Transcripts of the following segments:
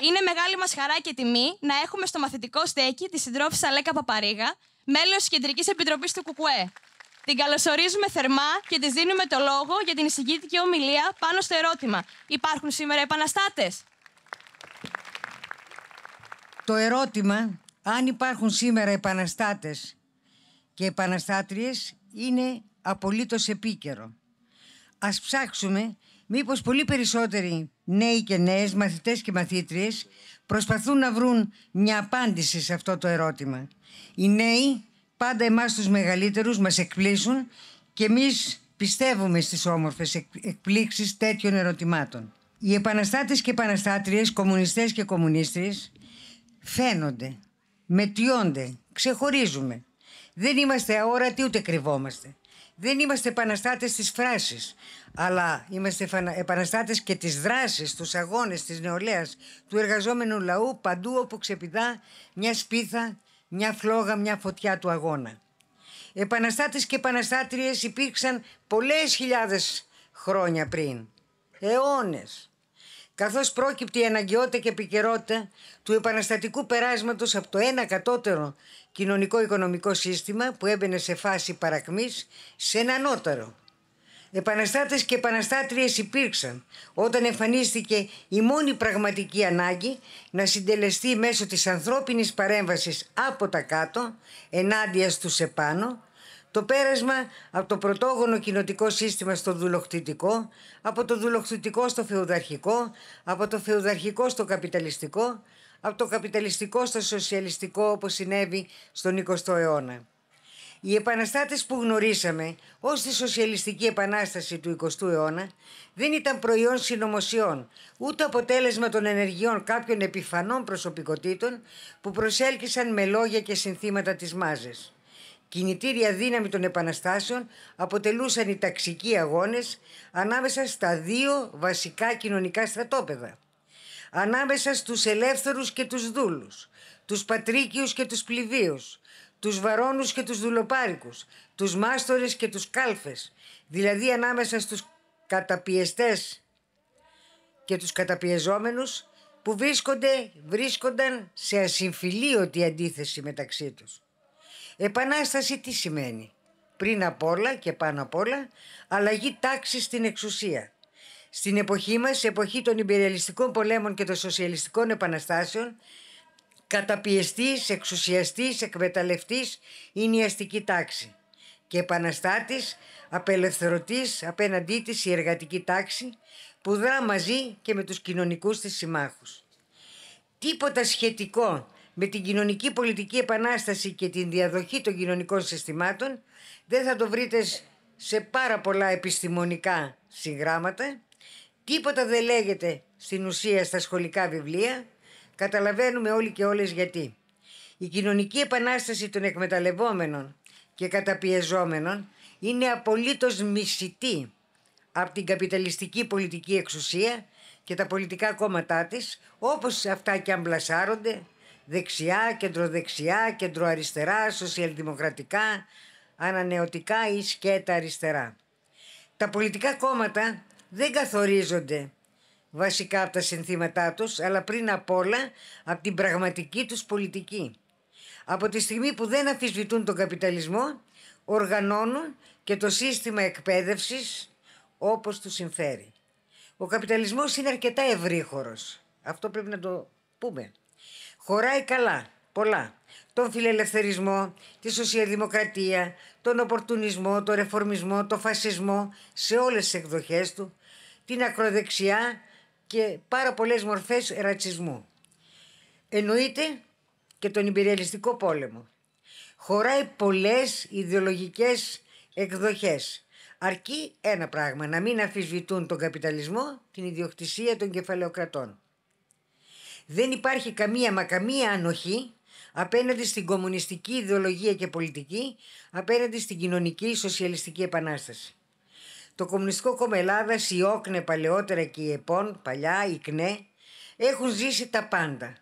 Είναι μεγάλη μας χαρά και τιμή να έχουμε στο μαθητικό στέκι τη συντρόφισσα Αλέκα Παπαρίγα, μέλος της Κεντρικής Επιτροπής του ΚΚΕ. Την καλωσορίζουμε θερμά και της δίνουμε το λόγο για την εισηγήτικη ομιλία πάνω στο ερώτημα. Υπάρχουν σήμερα επαναστάτες. Το ερώτημα, αν υπάρχουν σήμερα επαναστάτες και επαναστάτριες, είναι απολύτως επίκαιρο. Ας ψάξουμε μήπως πολύ περισσότεροι νέοι και νέες, μαθητές και μαθήτριες προσπαθούν να βρουν μια απάντηση σε αυτό το ερώτημα. Οι νέοι πάντα εμάς τους μεγαλύτερους μας εκπλήσουν και εμείς πιστεύουμε στις όμορφες εκπλήξεις τέτοιων ερωτημάτων. Οι επαναστάτες και επαναστάτριες, κομμουνιστές και κομμουνίστριες φαίνονται, μετιώνται, ξεχωρίζουμε. Δεν είμαστε αόρατοι ούτε κρυβόμαστε δεν είμαστε επαναστάτες της φράσης, αλλά είμαστε επαναστάτες και της δράσης, τους αγώνες της νεολαίας, του εργαζόμενου λαού, παντού όπου ξεπηδά μια σπίθα, μια φλόγα, μια φωτιά του αγώνα. Επαναστάτες και επαναστάτριες υπήρξαν πολλές χιλιάδες χρόνια πριν, αιώνες καθώς πρόκειται η αναγκαιότητα και επικαιρότητα του επαναστατικού περάσματος από το ένα κατώτερο κοινωνικό-οικονομικό σύστημα που έμπαινε σε φάση παρακμής σε ένα ανώτερο. Επαναστάτες και επαναστάτριες υπήρξαν όταν εμφανίστηκε η μόνη πραγματική ανάγκη να συντελεστεί μέσω της ανθρώπινης παρέμβασης από τα κάτω ενάντια στους επάνω το πέρασμα από το πρωτόγονο κοινοτικό σύστημα στο δουλοκτητικό, από το δουλοκτητικό στο φεουδαρχικό, από το φεουδαρχικό στο καπιταλιστικό, από το καπιταλιστικό στο σοσιαλιστικό όπως συνέβη στον 20ο αιώνα. Οι επαναστάτες που γνωρίσαμε ως τη σοσιαλιστική επανάσταση του 20ου αιώνα δεν ήταν προϊόν συνωμοσιών, ούτε αποτέλεσμα των ενεργειών κάποιων επιφανών προσωπικότητων που προσέλκυσαν με λόγια και συνθήματα της μάζες. Κινητήρια δύναμη των επαναστάσεων αποτελούσαν οι ταξικοί αγώνες ανάμεσα στα δύο βασικά κοινωνικά στρατόπεδα. Ανάμεσα στους ελεύθερους και τους δούλους, τους πατρίκιους και τους πληβίους, τους βαρόνους και τους δουλοπάρικους, τους μάστορες και τους κάλφες, δηλαδή ανάμεσα στους καταπιεστές και τους καταπιεζόμενους που βρίσκονται, βρίσκονταν σε ασυμφιλίωτη αντίθεση μεταξύ τους. Επανάσταση τι σημαίνει. Πριν απ' όλα και πάνω απ' όλα, αλλαγή τάξης στην εξουσία. Στην εποχή μας, εποχή των υπεριαλιστικών πολέμων και των σοσιαλιστικών επαναστάσεων, καταπιεστής, εξουσιαστής, εκμεταλλευτής είναι η αστική τάξη και επαναστάτης, απελευθερωτής απέναντί της η εργατική τάξη που δρά μαζί και με τους κοινωνικούς της συμμάχους. Τίποτα σχετικό με την κοινωνική πολιτική επανάσταση και την διαδοχή των κοινωνικών συστημάτων δεν θα το βρείτε σε πάρα πολλά επιστημονικά συγγράμματα. Τίποτα δεν λέγεται στην ουσία στα σχολικά βιβλία. Καταλαβαίνουμε όλοι και όλες γιατί. Η κοινωνική επανάσταση των εκμεταλλευόμενων και καταπιεζόμενων είναι απολύτως μισητή από την καπιταλιστική πολιτική εξουσία και τα πολιτικά κόμματά της, όπως αυτά και αν δεξιά, κεντροδεξιά, κεντροαριστερά, σοσιαλδημοκρατικά, ανανεωτικά ή σκέτα αριστερά. Τα πολιτικά κόμματα δεν καθορίζονται βασικά από τα συνθήματά τους, αλλά πριν απ' όλα από την πραγματική τους πολιτική. Από τη στιγμή που δεν αφισβητούν τον καπιταλισμό, οργανώνουν και το σύστημα εκπαίδευσης όπως του συμφέρει. Ο καπιταλισμός είναι αρκετά ευρύχωρος. Αυτό πρέπει να το πούμε χωράει καλά, πολλά. Τον φιλελευθερισμό, τη σοσιαλδημοκρατία, τον οπορτουνισμό, τον ρεφορμισμό, τον φασισμό σε όλες τις εκδοχές του, την ακροδεξιά και πάρα πολλές μορφές ρατσισμού. Εννοείται και τον υπεριαλιστικό πόλεμο. Χωράει πολλές ιδεολογικές εκδοχές. Αρκεί ένα πράγμα, να μην αφισβητούν τον καπιταλισμό, την ιδιοκτησία των κεφαλαιοκρατών. Δεν υπάρχει καμία μα καμία ανοχή απέναντι στην κομμουνιστική ιδεολογία και πολιτική, απέναντι στην κοινωνική σοσιαλιστική επανάσταση. Το Κομμουνιστικό Κόμμα Ελλάδας, η ΟΚΝΕ παλαιότερα και η ΕΠΟΝ, παλιά, η ΚΝΕ, έχουν ζήσει τα πάντα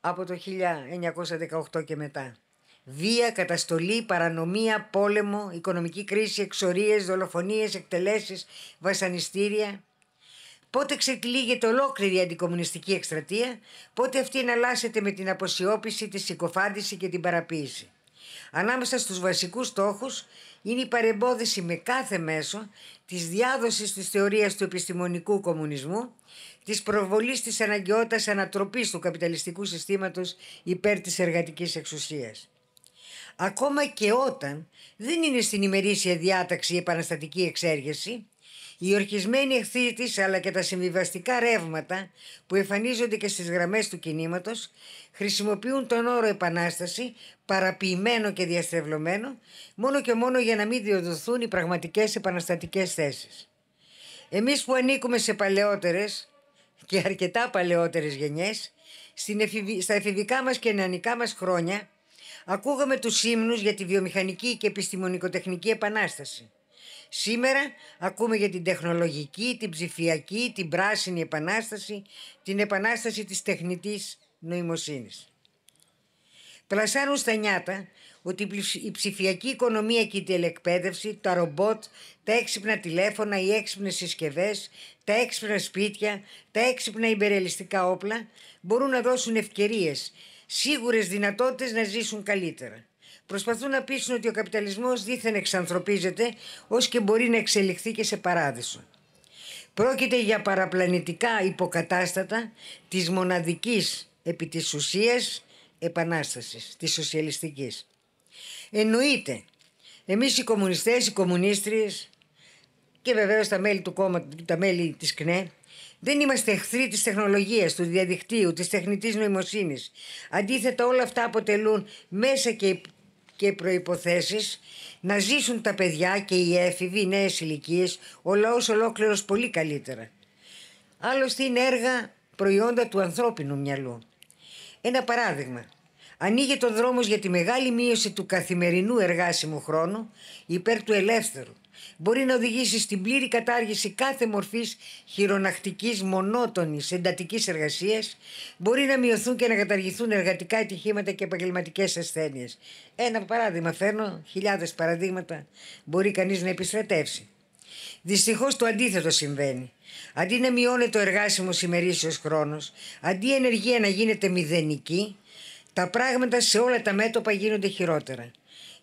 από το 1918 και μετά. Βία, καταστολή, παρανομία, πόλεμο, οικονομική κρίση, εξορίες, δολοφονίες, εκτελέσεις, βασανιστήρια, πότε ξεκλείγεται ολόκληρη η αντικομουνιστική εκστρατεία, πότε αυτή εναλλάσσεται με την αποσιώπηση, τη συκοφάντηση και την παραποίηση. Ανάμεσα στους βασικούς στόχους είναι η παρεμπόδιση με κάθε μέσο της διάδοσης της θεωρίας του επιστημονικού κομμουνισμού, της προβολής της αναγκαιότητας ανατροπής του καπιταλιστικού συστήματος υπέρ της εργατικής εξουσίας. Ακόμα και όταν δεν είναι στην ημερήσια διάταξη η επαναστατική εξέργεση, οι ορχισμένοι εχθροί της αλλά και τα συμβιβαστικά ρεύματα που εμφανίζονται και στις γραμμές του κινήματος χρησιμοποιούν τον όρο Επανάσταση παραποιημένο και διαστρεβλωμένο μόνο και μόνο για να μην διοδοθούν οι πραγματικές επαναστατικές θέσεις. Εμείς που ανήκουμε σε παλαιότερες και αρκετά παλαιότερες γενιές, στα εφηβικά μας και νεανικά μας χρόνια, ακούγαμε τους ύμνους για τη βιομηχανική και επιστημονικοτεχνική επανάσταση. Σήμερα ακούμε για την τεχνολογική, την ψηφιακή, την πράσινη επανάσταση, την επανάσταση της τεχνητής νοημοσύνης. Πλασάρουν στα νιάτα ότι η ψηφιακή οικονομία και η τηλεκπαίδευση, τα ρομπότ, τα έξυπνα τηλέφωνα, οι έξυπνες συσκευές, τα έξυπνα σπίτια, τα έξυπνα υπερελιστικά όπλα μπορούν να δώσουν ευκαιρίες, σίγουρες δυνατότητες να ζήσουν καλύτερα προσπαθούν να πείσουν ότι ο καπιταλισμός δίθεν εξανθρωπίζεται ως και μπορεί να εξελιχθεί και σε παράδεισο. Πρόκειται για παραπλανητικά υποκατάστατα της μοναδικής επί της ουσίας επανάστασης, της σοσιαλιστικής. Εννοείται, εμείς οι κομμουνιστές, οι κομμουνίστριες και βεβαίως τα μέλη του κόμματο τα μέλη της ΚΝΕ, δεν είμαστε εχθροί της τεχνολογίας, του διαδικτύου, της τεχνητής νοημοσύνης. Αντίθετα όλα αυτά αποτελούν μέσα και και προϋποθέσεις να ζήσουν τα παιδιά και οι έφηβοι, οι νέες ηλικίες, ο λαός ολόκληρος πολύ καλύτερα. Άλλωστε είναι έργα προϊόντα του ανθρώπινου μυαλού. Ένα παράδειγμα. ανοίγει τον δρόμος για τη μεγάλη μείωση του καθημερινού εργάσιμου χρόνου υπέρ του ελεύθερου μπορεί να οδηγήσει στην πλήρη κατάργηση κάθε μορφής χειρονακτικής, μονότονης, εντατικής εργασίας, μπορεί να μειωθούν και να καταργηθούν εργατικά ατυχήματα και επαγγελματικές ασθένειες. Ένα παράδειγμα φέρνω, χιλιάδες παραδείγματα μπορεί κανείς να επιστρατεύσει. Δυστυχώς το αντίθετο συμβαίνει. Αντί να μειώνεται ο εργάσιμος ημερήσιος χρόνος, αντί η ενεργία να γίνεται μηδενική, τα πράγματα σε όλα τα μέτωπα γίνονται χειρότερα.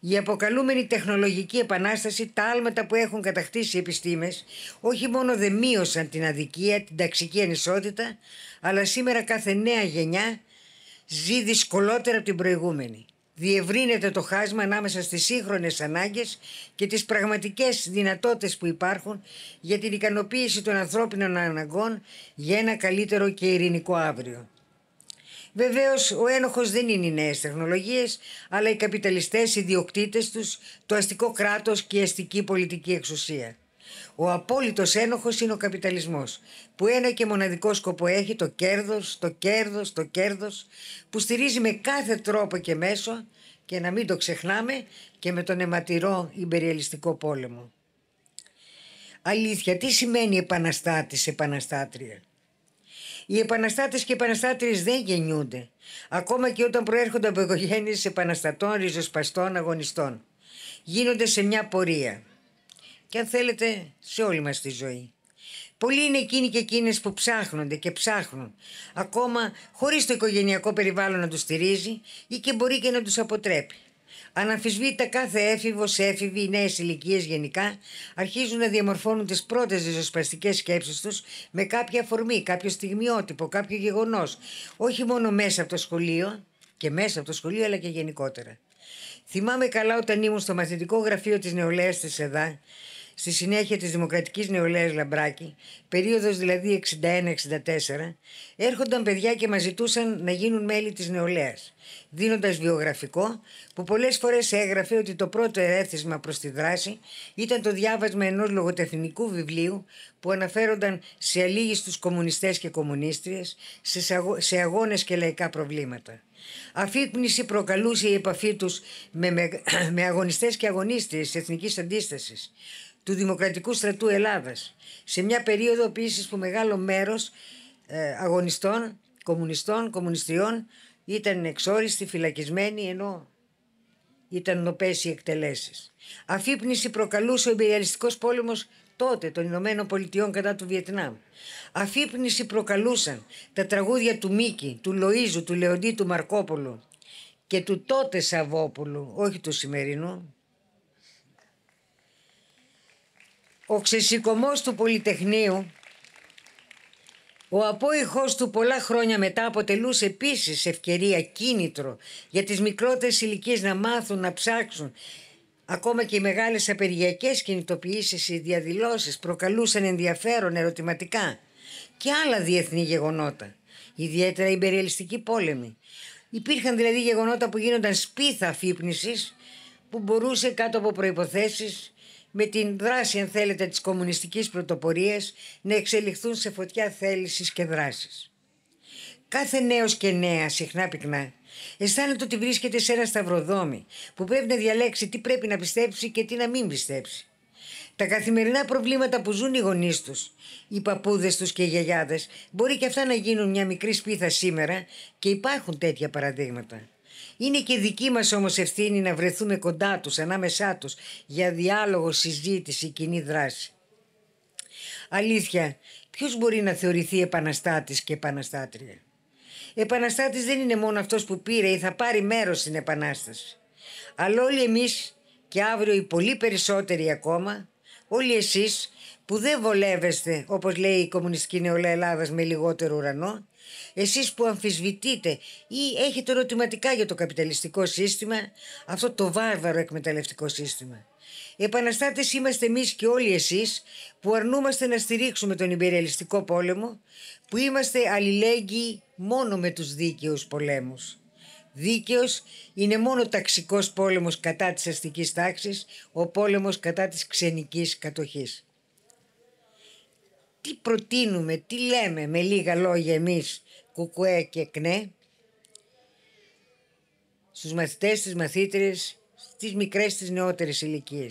Η αποκαλούμενη τεχνολογική επανάσταση, τα άλματα που έχουν κατακτήσει οι επιστήμες, όχι μόνο δεν μείωσαν την αδικία, την ταξική ανισότητα, αλλά σήμερα κάθε νέα γενιά ζει δυσκολότερα από την προηγούμενη. Διευρύνεται το χάσμα ανάμεσα στις σύγχρονες ανάγκες και τις πραγματικές δυνατότητες που υπάρχουν για την ικανοποίηση των ανθρώπινων αναγκών για ένα καλύτερο και ειρηνικό αύριο. Βεβαίως, ο ένοχος δεν είναι οι νέες τεχνολογίες, αλλά οι καπιταλιστές, οι διοκτήτε τους, το αστικό κράτος και η αστική πολιτική εξουσία. Ο απόλυτος ένοχος είναι ο καπιταλισμός, που ένα και μοναδικό σκοπό έχει το κέρδος, το κέρδος, το κέρδος, που στηρίζει με κάθε τρόπο και μέσο και να μην το ξεχνάμε και με τον αιματηρό υπεριαλιστικό πόλεμο. Αλήθεια, τι σημαίνει επαναστάτης, επαναστάτρια. Οι επαναστάτες και οι επαναστάτριες δεν γεννιούνται. Ακόμα και όταν προέρχονται από οικογένειες επαναστατών, ριζοσπαστών, αγωνιστών. Γίνονται σε μια πορεία. Και αν θέλετε, σε όλη μας τη ζωή. Πολλοί είναι εκείνοι και εκείνες που ψάχνονται και ψάχνουν, ακόμα χωρίς το οικογενειακό περιβάλλον να τους στηρίζει ή και μπορεί και να τους αποτρέπει. Αναμφισβήτητα κάθε έφηβος, έφηβη, νέες ηλικίες γενικά αρχίζουν να διαμορφώνουν τις πρώτες ριζοσπαστικές σκέψεις τους με κάποια αφορμή, κάποιο στιγμιότυπο, κάποιο γεγονός. Όχι μόνο μέσα από το σχολείο και μέσα από το σχολείο, αλλά και γενικότερα. Θυμάμαι καλά όταν ήμουν στο μαθητικό γραφείο της νεολαίας της ΕΔΑ στη συνέχεια της Δημοκρατικής Νεολαίας Λαμπράκη, περίοδος δηλαδή 61-64, έρχονταν παιδιά και μας ζητούσαν να γίνουν μέλη της νεολαίας, δίνοντας βιογραφικό που πολλές φορές έγραφε ότι το πρώτο ερέθισμα προς τη δράση ήταν το διάβασμα ενός λογοτεχνικού βιβλίου που αναφέρονταν σε αλήγης τους κομμουνιστές και κομμουνίστριες, σε αγώνες και λαϊκά προβλήματα. Αφύπνιση προκαλούσε η επαφή τους με, με, αγωνιστές και αγωνίστριες της εθνικής αντίστασης του Δημοκρατικού Στρατού Ελλάδας σε μια περίοδο επίσης που μεγάλο μέρος ε, αγωνιστών, κομμουνιστών, κομμουνιστριών ήταν εξόριστοι, φυλακισμένοι ενώ ήταν νοπές οι εκτελέσεις. Αφύπνιση προκαλούσε ο εμπεριαλιστικός πόλεμος τότε των Ηνωμένων Πολιτειών κατά του Βιετνάμ. Αφύπνιση προκαλούσαν τα τραγούδια του Μίκη, του Λοΐζου, του Λεοντή, του Μαρκόπουλου και του τότε Σαββόπουλου, όχι του σημερινού, Ο ξεσηκωμός του Πολυτεχνείου, ο απόϊχός του πολλά χρόνια μετά αποτελούσε επίσης ευκαιρία κίνητρο για τις μικρότερες ηλικίες να μάθουν, να ψάξουν. Ακόμα και οι μεγάλες απεργιακές κινητοποιήσεις, οι διαδηλώσεις προκαλούσαν ενδιαφέρον ερωτηματικά και άλλα διεθνή γεγονότα, ιδιαίτερα οι περιελιστικοί πόλεμοι. Υπήρχαν δηλαδή γεγονότα που γίνονταν σπίθα αφύπνισης που μπορούσε κάτω από προϋποθέσεις με την δράση αν θέλετε της κομμουνιστικής πρωτοπορίας να εξελιχθούν σε φωτιά θέλησης και δράσης. Κάθε νέος και νέα συχνά πυκνά αισθάνεται ότι βρίσκεται σε ένα σταυροδρόμι που πρέπει να διαλέξει τι πρέπει να πιστέψει και τι να μην πιστέψει. Τα καθημερινά προβλήματα που ζουν οι γονείς τους, οι παππούδες τους και οι γιαγιάδες, μπορεί και αυτά να γίνουν μια μικρή σπίθα σήμερα και υπάρχουν τέτοια παραδείγματα. Είναι και δική μας όμως ευθύνη να βρεθούμε κοντά τους, ανάμεσά τους, για διάλογο, συζήτηση, κοινή δράση. Αλήθεια, ποιος μπορεί να θεωρηθεί επαναστάτης και επαναστάτρια. Επαναστάτης δεν είναι μόνο αυτός που πήρε ή θα πάρει μέρος στην επανάσταση. Αλλά όλοι εμείς και αύριο οι πολύ περισσότεροι ακόμα, όλοι εσείς που δεν βολεύεστε, όπως λέει η Κομμουνιστική Νεολαία Ελλάδας, με λιγότερο ουρανό, εσείς που αμφισβητείτε ή έχετε ερωτηματικά για το καπιταλιστικό σύστημα, αυτό το βάρβαρο εκμεταλλευτικό σύστημα. Επαναστάτες είμαστε εμείς και όλοι εσείς που αρνούμαστε να στηρίξουμε τον υπεριαλιστικό πόλεμο, που είμαστε αλληλέγγυοι μόνο με τους δίκαιους πολέμους. Δίκαιος είναι μόνο ταξικός πόλεμος κατά της αστικής τάξης, ο πόλεμος κατά της ξενικής κατοχής. Τι προτείνουμε, τι λέμε με λίγα λόγια εμείς κουκουέ και κνέ, στους μαθητές, στις μαθήτρες, στις μικρές, στις νεότερες ηλικίες.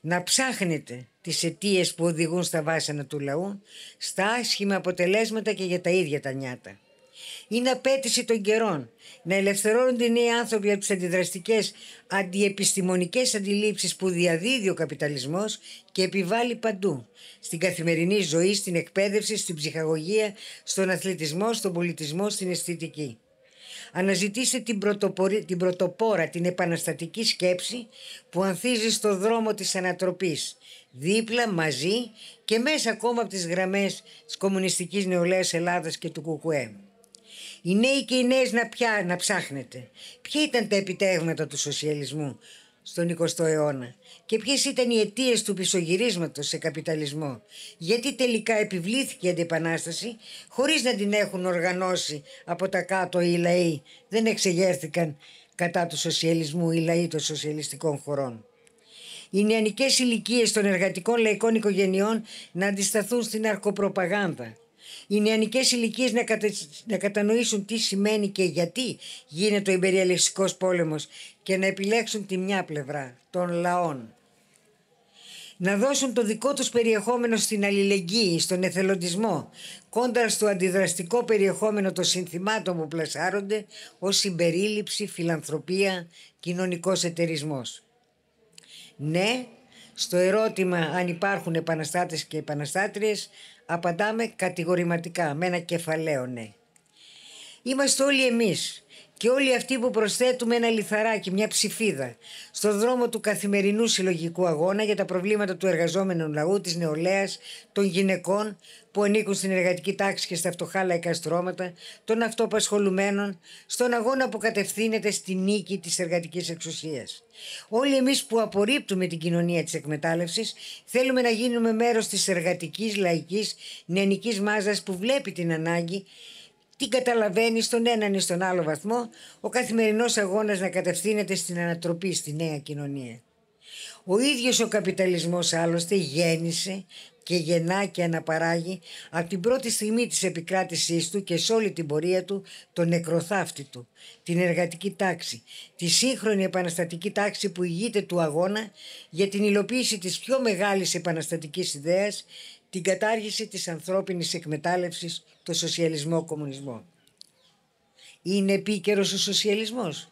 Να ψάχνετε τις αιτίες που οδηγούν στα βάσανα του λαού, στα άσχημα αποτελέσματα και για τα ίδια τα νιάτα είναι απέτηση των καιρών. Να ελευθερώνονται οι νέοι άνθρωποι από τις αντιδραστικές, αντιεπιστημονικές αντιλήψεις που διαδίδει ο καπιταλισμός και επιβάλλει παντού. Στην καθημερινή ζωή, στην εκπαίδευση, στην ψυχαγωγία, στον αθλητισμό, στον πολιτισμό, στην αισθητική. Αναζητήστε την, την πρωτοπόρα, την επαναστατική σκέψη που ανθίζει στο δρόμο της ανατροπής, δίπλα, μαζί και μέσα ακόμα από τις γραμμές της κομμουνιστικής νεολαίας Ελλάδας και του ΚΚΕ. Οι νέοι και οι νέες να, πια, να ψάχνετε. Ποια ήταν τα επιτέγματα του σοσιαλισμού στον 20ο αιώνα και ποιες ήταν οι αιτίες του πισωγυρίσματος σε καπιταλισμό. Γιατί τελικά επιβλήθηκε η αντιπανάσταση χωρίς να την έχουν οργανώσει από τα κάτω οι λαοί. Δεν εξεγέρθηκαν κατά του σοσιαλισμού οι λαοί των σοσιαλιστικών χωρών. Οι νεανικές ηλικίες των εργατικών λαϊκών οικογενειών να αντισταθούν στην αρκοπροπαγάνδα οι νεανικές ηλικίες να, κατανοήσουν τι σημαίνει και γιατί γίνεται ο υπεριαλιστικό πόλεμος και να επιλέξουν τη μια πλευρά των λαών. Να δώσουν το δικό τους περιεχόμενο στην αλληλεγγύη, στον εθελοντισμό, κόντρα στο αντιδραστικό περιεχόμενο των συνθημάτων που πλασάρονται ως συμπερίληψη, φιλανθρωπία, κοινωνικός εταιρισμός. Ναι, στο ερώτημα αν υπάρχουν επαναστάτες και επαναστάτριες Απαντάμε κατηγορηματικά, με ένα κεφαλαίο ναι. Είμαστε όλοι εμείς. Και όλοι αυτοί που προσθέτουμε ένα λιθαράκι, μια ψηφίδα, στον δρόμο του καθημερινού συλλογικού αγώνα για τα προβλήματα του εργαζόμενου λαού, της νεολαίας, των γυναικών που ανήκουν στην εργατική τάξη και στα φτωχά εκαστρώματα στρώματα, των αυτοπασχολουμένων, στον αγώνα που κατευθύνεται στη νίκη της εργατικής εξουσίας. Όλοι εμείς που απορρίπτουμε την κοινωνία της εκμετάλλευσης, θέλουμε να γίνουμε μέρος της εργατικής λαϊκής νεανικής μάζας που βλέπει την ανάγκη τι καταλαβαίνει στον έναν ή στον άλλο βαθμό, ο καθημερινός αγώνας να κατευθύνεται στην ανατροπή στη νέα κοινωνία. Ο ίδιος ο καπιταλισμός άλλωστε γέννησε και γεννά και αναπαράγει από την πρώτη στιγμή της επικράτησής του και σε όλη την πορεία του τον νεκροθάφτη του, την εργατική τάξη, τη σύγχρονη επαναστατική τάξη που ηγείται του αγώνα για την υλοποίηση της πιο μεγάλης επαναστατικής ιδέας την κατάργηση της ανθρώπινης εκμετάλλευσης, το σοσιαλισμό-κομμουνισμό. Είναι επίκαιρος ο σοσιαλισμός.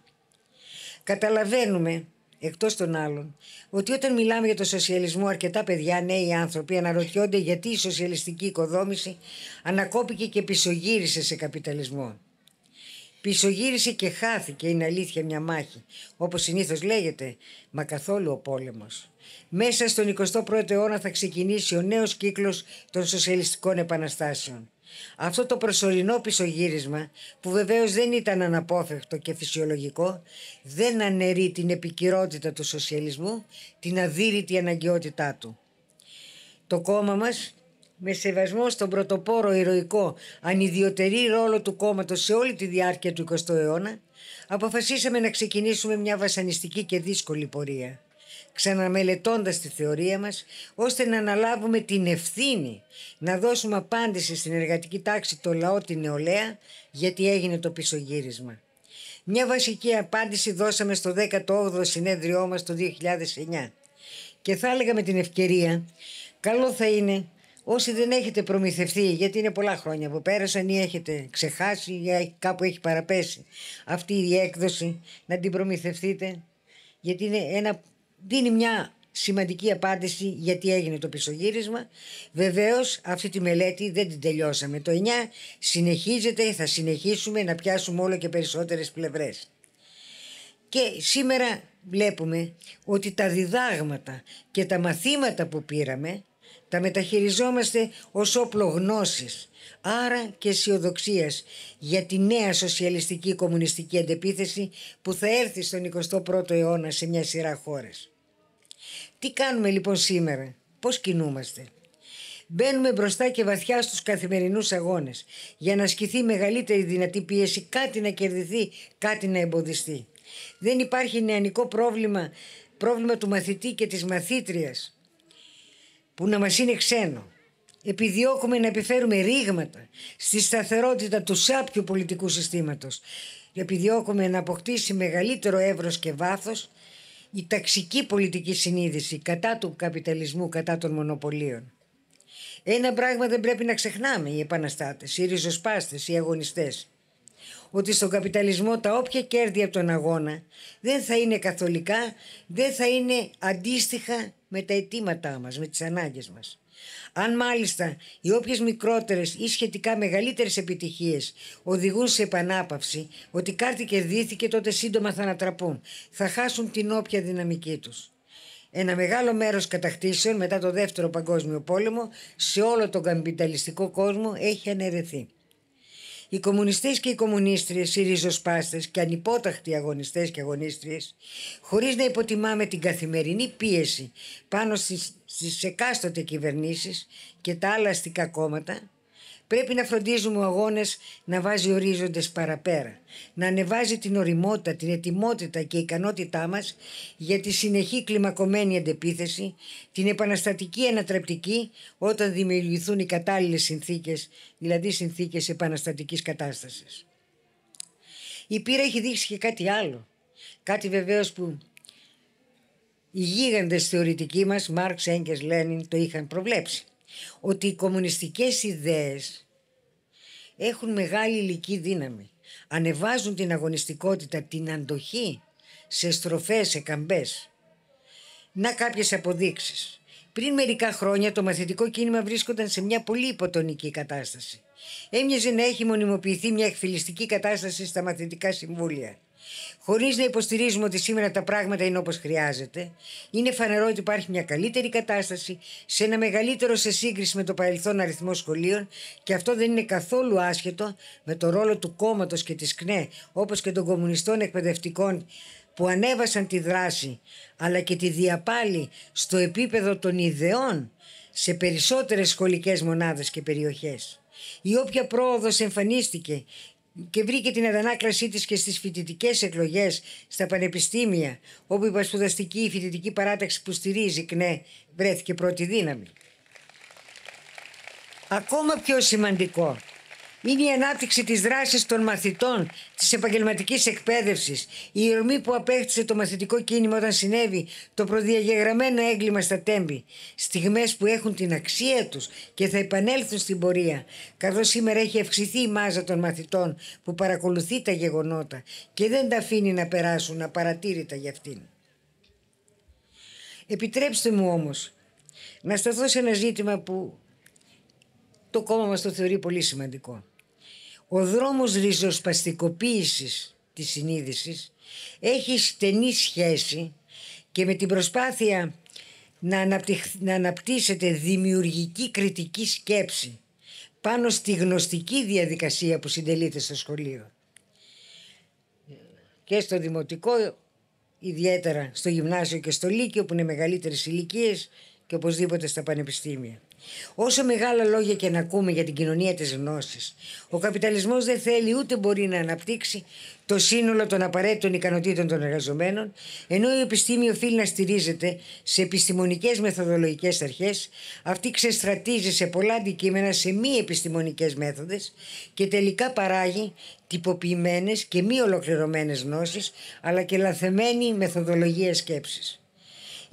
Καταλαβαίνουμε, εκτός των άλλων, ότι όταν μιλάμε για το σοσιαλισμό αρκετά παιδιά, νέοι άνθρωποι αναρωτιόνται γιατί η σοσιαλιστική οικοδόμηση ανακόπηκε και πισωγύρισε σε καπιταλισμό. Πισωγύρισε και χάθηκε, είναι αλήθεια μια μάχη, όπως συνήθως λέγεται, μα καθόλου ο πόλεμος. Μέσα στον 21ο αιώνα θα ξεκινήσει ο νέος κύκλος των σοσιαλιστικών επαναστάσεων. Αυτό το προσωρινό πισωγύρισμα, που βεβαίως δεν ήταν αναπόφευκτο και φυσιολογικό, δεν αναιρεί την επικυρότητα του σοσιαλισμού, την αδύρυτη αναγκαιότητά του. Το κόμμα μας, με σεβασμό στον πρωτοπόρο ηρωικό ανιδιωτερή ρόλο του κόμματος σε όλη τη διάρκεια του 20ου αιώνα, αποφασίσαμε να ξεκινήσουμε μια βασανιστική και δύσκολη πορεία ξαναμελετώντας τη θεωρία μας, ώστε να αναλάβουμε την ευθύνη να δώσουμε απάντηση στην εργατική τάξη, το λαό, την νεολαία, γιατί έγινε το πισωγύρισμα. Μια βασική απάντηση δώσαμε στο 18ο συνέδριό μας το 2009 και θα έλεγα με την ευκαιρία, καλό θα είναι όσοι δεν έχετε προμηθευτεί, γιατί είναι πολλά χρόνια που πέρασαν ή έχετε ξεχάσει ή κάπου έχει παραπέσει αυτή η έκδοση, να την προμηθευτείτε, γιατί είναι ένα δίνει μια σημαντική απάντηση γιατί έγινε το πισωγύρισμα. Βεβαίως αυτή τη μελέτη δεν την τελειώσαμε. Το 9 συνεχίζεται, θα συνεχίσουμε να πιάσουμε όλο και περισσότερες πλευρές. Και σήμερα βλέπουμε ότι τα διδάγματα και τα μαθήματα που πήραμε τα μεταχειριζόμαστε ως όπλο γνώσης, άρα και αισιοδοξίας για τη νέα σοσιαλιστική κομμουνιστική αντεπίθεση που θα έρθει στον 21ο αιώνα σε μια σειρά χώρες. Τι κάνουμε λοιπόν σήμερα, πώς κινούμαστε. Μπαίνουμε μπροστά και βαθιά στους καθημερινούς αγώνες για να ασκηθεί μεγαλύτερη δυνατή πίεση, κάτι να κερδιθεί, κάτι να εμποδιστεί. Δεν υπάρχει νεανικό πρόβλημα, πρόβλημα του μαθητή και της μαθήτριας που να μας είναι ξένο. Επιδιώκουμε να επιφέρουμε ρήγματα στη σταθερότητα του σάπιου πολιτικού συστήματος. Επιδιώκουμε να αποκτήσει μεγαλύτερο εύρος και βάθος η ταξική πολιτική συνείδηση κατά του καπιταλισμού, κατά των μονοπωλίων. Ένα πράγμα δεν πρέπει να ξεχνάμε οι επαναστάτες, οι ριζοσπάστες, οι αγωνιστές. Ότι στον καπιταλισμό τα όποια κέρδη από τον αγώνα δεν θα είναι καθολικά, δεν θα είναι αντίστοιχα με τα αιτήματά μας, με τις ανάγκες μας. Αν μάλιστα οι όποιες μικρότερες ή σχετικά μεγαλύτερες επιτυχίες οδηγούν σε επανάπαυση, ότι κάτι κερδίθηκε τότε σύντομα θα ανατραπούν, θα χάσουν την όποια δυναμική τους. Ένα μεγάλο μέρος κατακτήσεων μετά το Δεύτερο Παγκόσμιο Πόλεμο σε όλο τον καμπιταλιστικό κόσμο έχει αναιρεθεί. Οι κομμουνιστές και οι κομμουνίστριες, οι ριζοσπάστες και ανυπόταχτοι αγωνιστές και αγωνίστριες, χωρίς να υποτιμάμε την καθημερινή πίεση πάνω στις, στις εκάστοτε κυβερνήσεις και τα άλλα αστικά κόμματα, Πρέπει να φροντίζουμε ο αγώνας να βάζει ορίζοντες παραπέρα, να ανεβάζει την οριμότητα, την ετοιμότητα και η ικανότητά μας για τη συνεχή κλιμακωμένη αντεπίθεση, την επαναστατική ανατρεπτική όταν δημιουργηθούν οι κατάλληλες συνθήκες, δηλαδή συνθήκες επαναστατικής κατάστασης. Η πείρα έχει δείξει και κάτι άλλο. Κάτι βεβαίως που οι γίγαντες θεωρητικοί μας, Μάρξ, Έγκες, Λένιν, το είχαν προβλέψει. Ότι οι κομμουνιστικές ιδέες έχουν μεγάλη ηλική δύναμη. Ανεβάζουν την αγωνιστικότητα, την αντοχή σε στροφές, σε καμπές. Να κάποιες αποδείξεις. Πριν μερικά χρόνια το μαθητικό κίνημα βρίσκονταν σε μια πολύ υποτονική κατάσταση. Έμοιαζε να έχει μονιμοποιηθεί μια εκφυλιστική κατάσταση στα μαθητικά συμβούλια. Χωρίς να υποστηρίζουμε ότι σήμερα τα πράγματα είναι όπως χρειάζεται, είναι φανερό ότι υπάρχει μια καλύτερη κατάσταση σε ένα μεγαλύτερο σε σύγκριση με το παρελθόν αριθμό σχολείων και αυτό δεν είναι καθόλου άσχετο με το ρόλο του κόμματος και της ΚΝΕ, όπως και των κομμουνιστών εκπαιδευτικών που ανέβασαν τη δράση αλλά και τη διαπάλη στο επίπεδο των ιδεών σε περισσότερες σχολικές μονάδες και περιοχές. Η όποια πρόοδος εμφανίστηκε και βρήκε την αντανάκλασή της και στις φοιτητικές εκλογές στα πανεπιστήμια όπου η πασπουδαστική η φοιτητική παράταξη που στηρίζει ΚΝΕ βρέθηκε πρώτη δύναμη. Ακόμα πιο σημαντικό είναι η ανάπτυξη της δράσης των μαθητών της επαγγελματικής εκπαίδευσης, η ορμή που απέκτησε το μαθητικό κίνημα όταν συνέβη το προδιαγεγραμμένο έγκλημα στα τέμπη. Στιγμές που έχουν την αξία τους και θα επανέλθουν στην πορεία, καθώς σήμερα έχει αυξηθεί η μάζα των μαθητών που παρακολουθεί τα γεγονότα και δεν τα αφήνει να περάσουν απαρατήρητα για αυτήν. Επιτρέψτε μου όμως να σταθώ σε ένα ζήτημα που το κόμμα μας το θεωρεί πολύ σημαντικό. Ο δρόμος ριζοσπαστικοποίησης της συνείδησης έχει στενή σχέση και με την προσπάθεια να, αναπτυχ, να αναπτύσσεται δημιουργική κριτική σκέψη πάνω στη γνωστική διαδικασία που συντελείται στο σχολείο και στο δημοτικό ιδιαίτερα στο γυμνάσιο και στο λύκειο που είναι μεγαλύτερες ηλικίες και οπωσδήποτε στα πανεπιστήμια. Όσο μεγάλα λόγια και να ακούμε για την κοινωνία της γνώσης, ο καπιταλισμός δεν θέλει ούτε μπορεί να αναπτύξει το σύνολο των απαραίτητων ικανοτήτων των εργαζομένων, ενώ η επιστήμη οφείλει να στηρίζεται σε επιστημονικές μεθοδολογικές αρχές, αυτή ξεστρατίζει σε πολλά αντικείμενα σε μη επιστημονικές μέθοδες και τελικά παράγει τυποποιημένες και μη ολοκληρωμένες γνώσεις, αλλά και λαθεμένη μεθοδολογία σκέψης.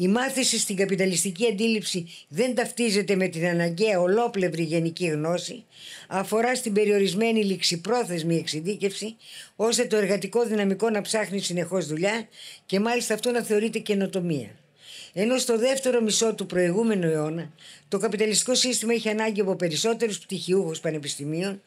Η μάθηση στην καπιταλιστική αντίληψη δεν ταυτίζεται με την αναγκαία ολόπλευρη γενική γνώση, αφορά στην περιορισμένη ληξιπρόθεσμη εξειδίκευση, ώστε το εργατικό δυναμικό να ψάχνει συνεχώς δουλειά και μάλιστα αυτό να θεωρείται καινοτομία. Ενώ στο δεύτερο μισό του προηγούμενου αιώνα το καπιταλιστικό σύστημα είχε ανάγκη από περισσότερους πτυχιούχους πανεπιστημίων,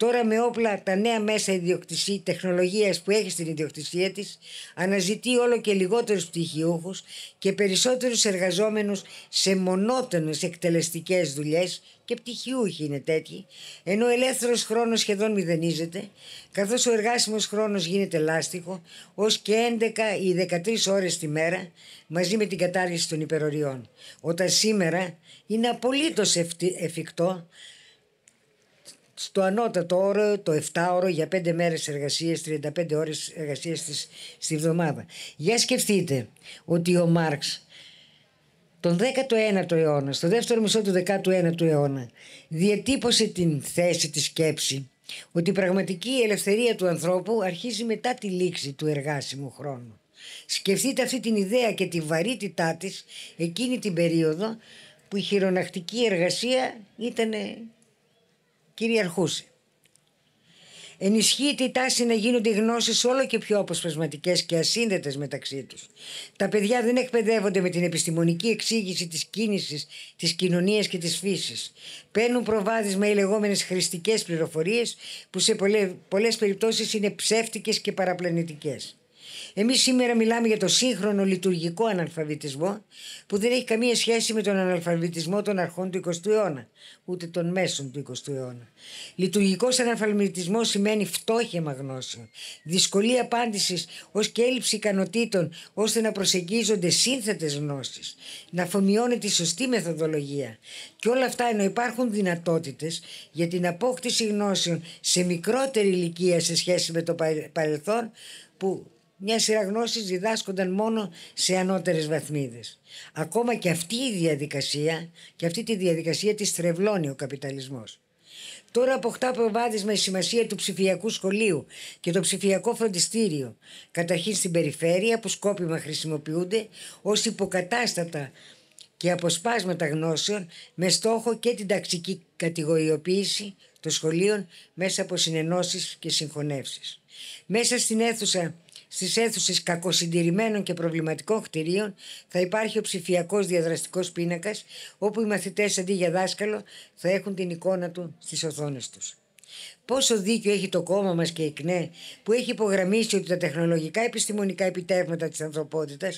Τώρα με όπλα τα νέα μέσα ιδιοκτησία, τεχνολογίας που έχει στην ιδιοκτησία της αναζητεί όλο και λιγότερους πτυχιούχους και περισσότερους εργαζόμενους σε μονότονες εκτελεστικές δουλειές και πτυχιούχοι είναι τέτοιοι, ενώ ο ελεύθερος χρόνος σχεδόν μηδενίζεται, καθώς ο εργάσιμος χρόνος γίνεται λάστιχο, ως και 11 ή 13 ώρες τη μέρα, μαζί με την κατάργηση των υπεροριών. Όταν σήμερα είναι απολύτως εφικτό στο ανώτατο όρο, το 7 ώρο για 5 μέρες εργασίας, 35 ώρες εργασίας στη βδομάδα. Για σκεφτείτε ότι ο Μάρξ τον 19ο αιώνα, στο δεύτερο μισό του 19ου αιώνα, διατύπωσε την θέση τη σκέψη ότι η πραγματική ελευθερία του ανθρώπου αρχίζει μετά τη λήξη του εργάσιμου χρόνου. Σκεφτείτε αυτή την ιδέα και τη βαρύτητά της εκείνη την περίοδο που η χειρονακτική εργασία ήταν κυριαρχούσε. Ενισχύεται η τάση να γίνονται γνώσεις όλο και πιο αποσπασματικές και ασύνδετες μεταξύ τους. Τα παιδιά δεν εκπαιδεύονται με την επιστημονική εξήγηση της κίνησης, της κοινωνίας και της φύσης. Παίρνουν προβάδισμα οι λεγόμενες χρηστικές πληροφορίες, που σε πολλέ περιπτώσεις είναι ψεύτικες και παραπλανητικές. Εμείς σήμερα μιλάμε για το σύγχρονο λειτουργικό αναλφαβητισμό που δεν έχει καμία σχέση με τον αναλφαβητισμό των αρχών του 20ου αιώνα, ούτε των μέσων του 20ου αιώνα. Λειτουργικός αναλφαβητισμός σημαίνει φτώχεια γνώσεων, δυσκολία απάντησης ως και έλλειψη ικανοτήτων ώστε να προσεγγίζονται σύνθετες γνώσεις, να αφομοιώνεται η σωστή μεθοδολογία. Και όλα αυτά ενώ υπάρχουν δυνατότητες για την απόκτηση γνώσεων σε μικρότερη ηλικία σε σχέση με το παρελθόν που μια σειρά γνώσεις διδάσκονταν μόνο σε ανώτερες βαθμίδες. Ακόμα και αυτή η διαδικασία, και αυτή τη διαδικασία τη στρεβλώνει ο καπιταλισμός. Τώρα αποκτά προβάδισμα η σημασία του ψηφιακού σχολείου και το ψηφιακό φροντιστήριο, καταρχήν στην περιφέρεια που σκόπιμα χρησιμοποιούνται ως υποκατάστατα και αποσπάσματα γνώσεων με στόχο και την ταξική κατηγοριοποίηση των σχολείων μέσα από συνενώσεις και συγχωνεύσεις. Μέσα στην αίθουσα Στις αίθουσες κακοσυντηρημένων και προβληματικών κτηρίων θα υπάρχει ο ψηφιακός διαδραστικός πίνακας, όπου οι μαθητές αντί για δάσκαλο θα έχουν την εικόνα του στις οθόνες τους. Πόσο δίκιο έχει το κόμμα μας και η ΚΝΕ που έχει υπογραμμίσει ότι τα τεχνολογικά επιστημονικά επιτεύγματα της ανθρωπότητας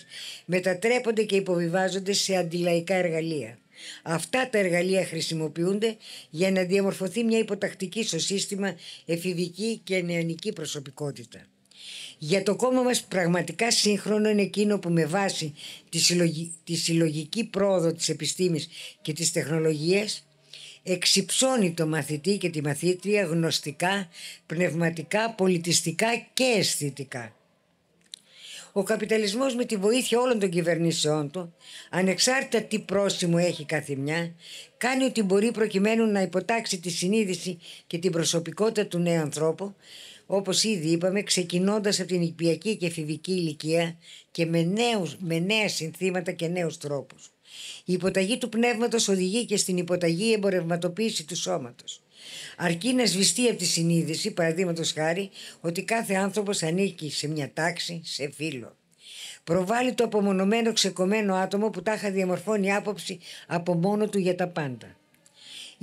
μετατρέπονται και υποβιβάζονται σε αντιλαϊκά εργαλεία. Αυτά τα εργαλεία χρησιμοποιούνται για να διαμορφωθεί μια υποτακτική στο σύστημα εφηβική και νεανική προσωπικότητα. Για το κόμμα μας πραγματικά σύγχρονο είναι εκείνο που με βάση τη, τη συλλογική πρόοδο της επιστήμης και της τεχνολογίας εξυψώνει το μαθητή και τη μαθήτρια γνωστικά, πνευματικά, πολιτιστικά και αισθητικά. Ο καπιταλισμός με τη βοήθεια όλων των κυβερνήσεών του, ανεξάρτητα τι πρόσημο έχει κάθε κάνει ότι μπορεί προκειμένου να υποτάξει τη συνείδηση και την προσωπικότητα του νέου ανθρώπου, όπως ήδη είπαμε, ξεκινώντας από την υπηρετική και εφηβική ηλικία και με, νέους, με νέα συνθήματα και νέους τρόπους. Η υποταγή του πνεύματος οδηγεί και στην υποταγή εμπορευματοποίηση του σώματος. Αρκεί να σβηστεί από τη συνείδηση, παραδείγματος χάρη, ότι κάθε άνθρωπος ανήκει σε μια τάξη, σε φίλο. Προβάλλει το απομονωμένο ξεκομμένο άτομο που τάχα διαμορφώνει άποψη από μόνο του για τα πάντα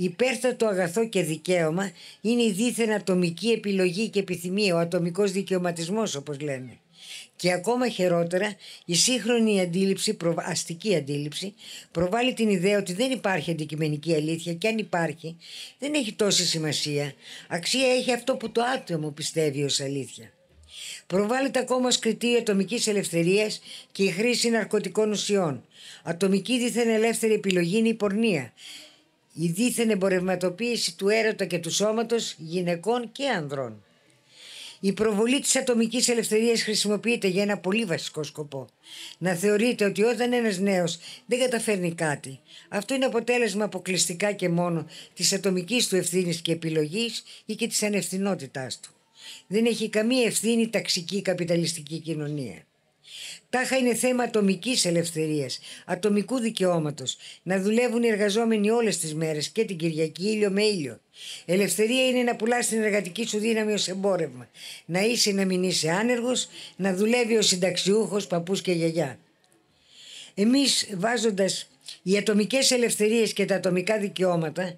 υπέρτατο αγαθό και δικαίωμα είναι η δίθεν ατομική επιλογή και επιθυμία, ο ατομικός δικαιωματισμός, όπως λέμε. Και ακόμα χειρότερα, η σύγχρονη αντίληψη, αστική αντίληψη, προβάλλει την ιδέα ότι δεν υπάρχει αντικειμενική αλήθεια και αν υπάρχει, δεν έχει τόση σημασία. Αξία έχει αυτό που το άτομο πιστεύει ως αλήθεια. Προβάλλεται ακόμα ως κριτήριο ατομικής ελευθερίας και η χρήση ναρκωτικών ουσιών. Ατομική δίθεν ελεύθερη επιλογή είναι η πορνεία η δίθεν εμπορευματοποίηση του έρωτα και του σώματος γυναικών και ανδρών. Η προβολή της ατομικής ελευθερίας χρησιμοποιείται για ένα πολύ βασικό σκοπό. Να θεωρείται ότι όταν ένας νέος δεν καταφέρνει κάτι, αυτό είναι αποτέλεσμα αποκλειστικά και μόνο της ατομικής του ευθύνης και επιλογής ή και της ανευθυνότητάς του. Δεν έχει καμία ευθύνη ταξική καπιταλιστική κοινωνία. Τάχα είναι θέμα ατομικής ελευθερίας, ατομικού δικαιώματος, να δουλεύουν οι εργαζόμενοι όλες τις μέρες και την Κυριακή ήλιο με ήλιο. Ελευθερία είναι να πουλάς την εργατική σου δύναμη ως εμπόρευμα, να είσαι να μην είσαι άνεργος, να δουλεύει ο συνταξιούχος, παππούς και γιαγιά. Εμείς βάζοντας οι ατομικές ελευθερίες και τα ατομικά δικαιώματα,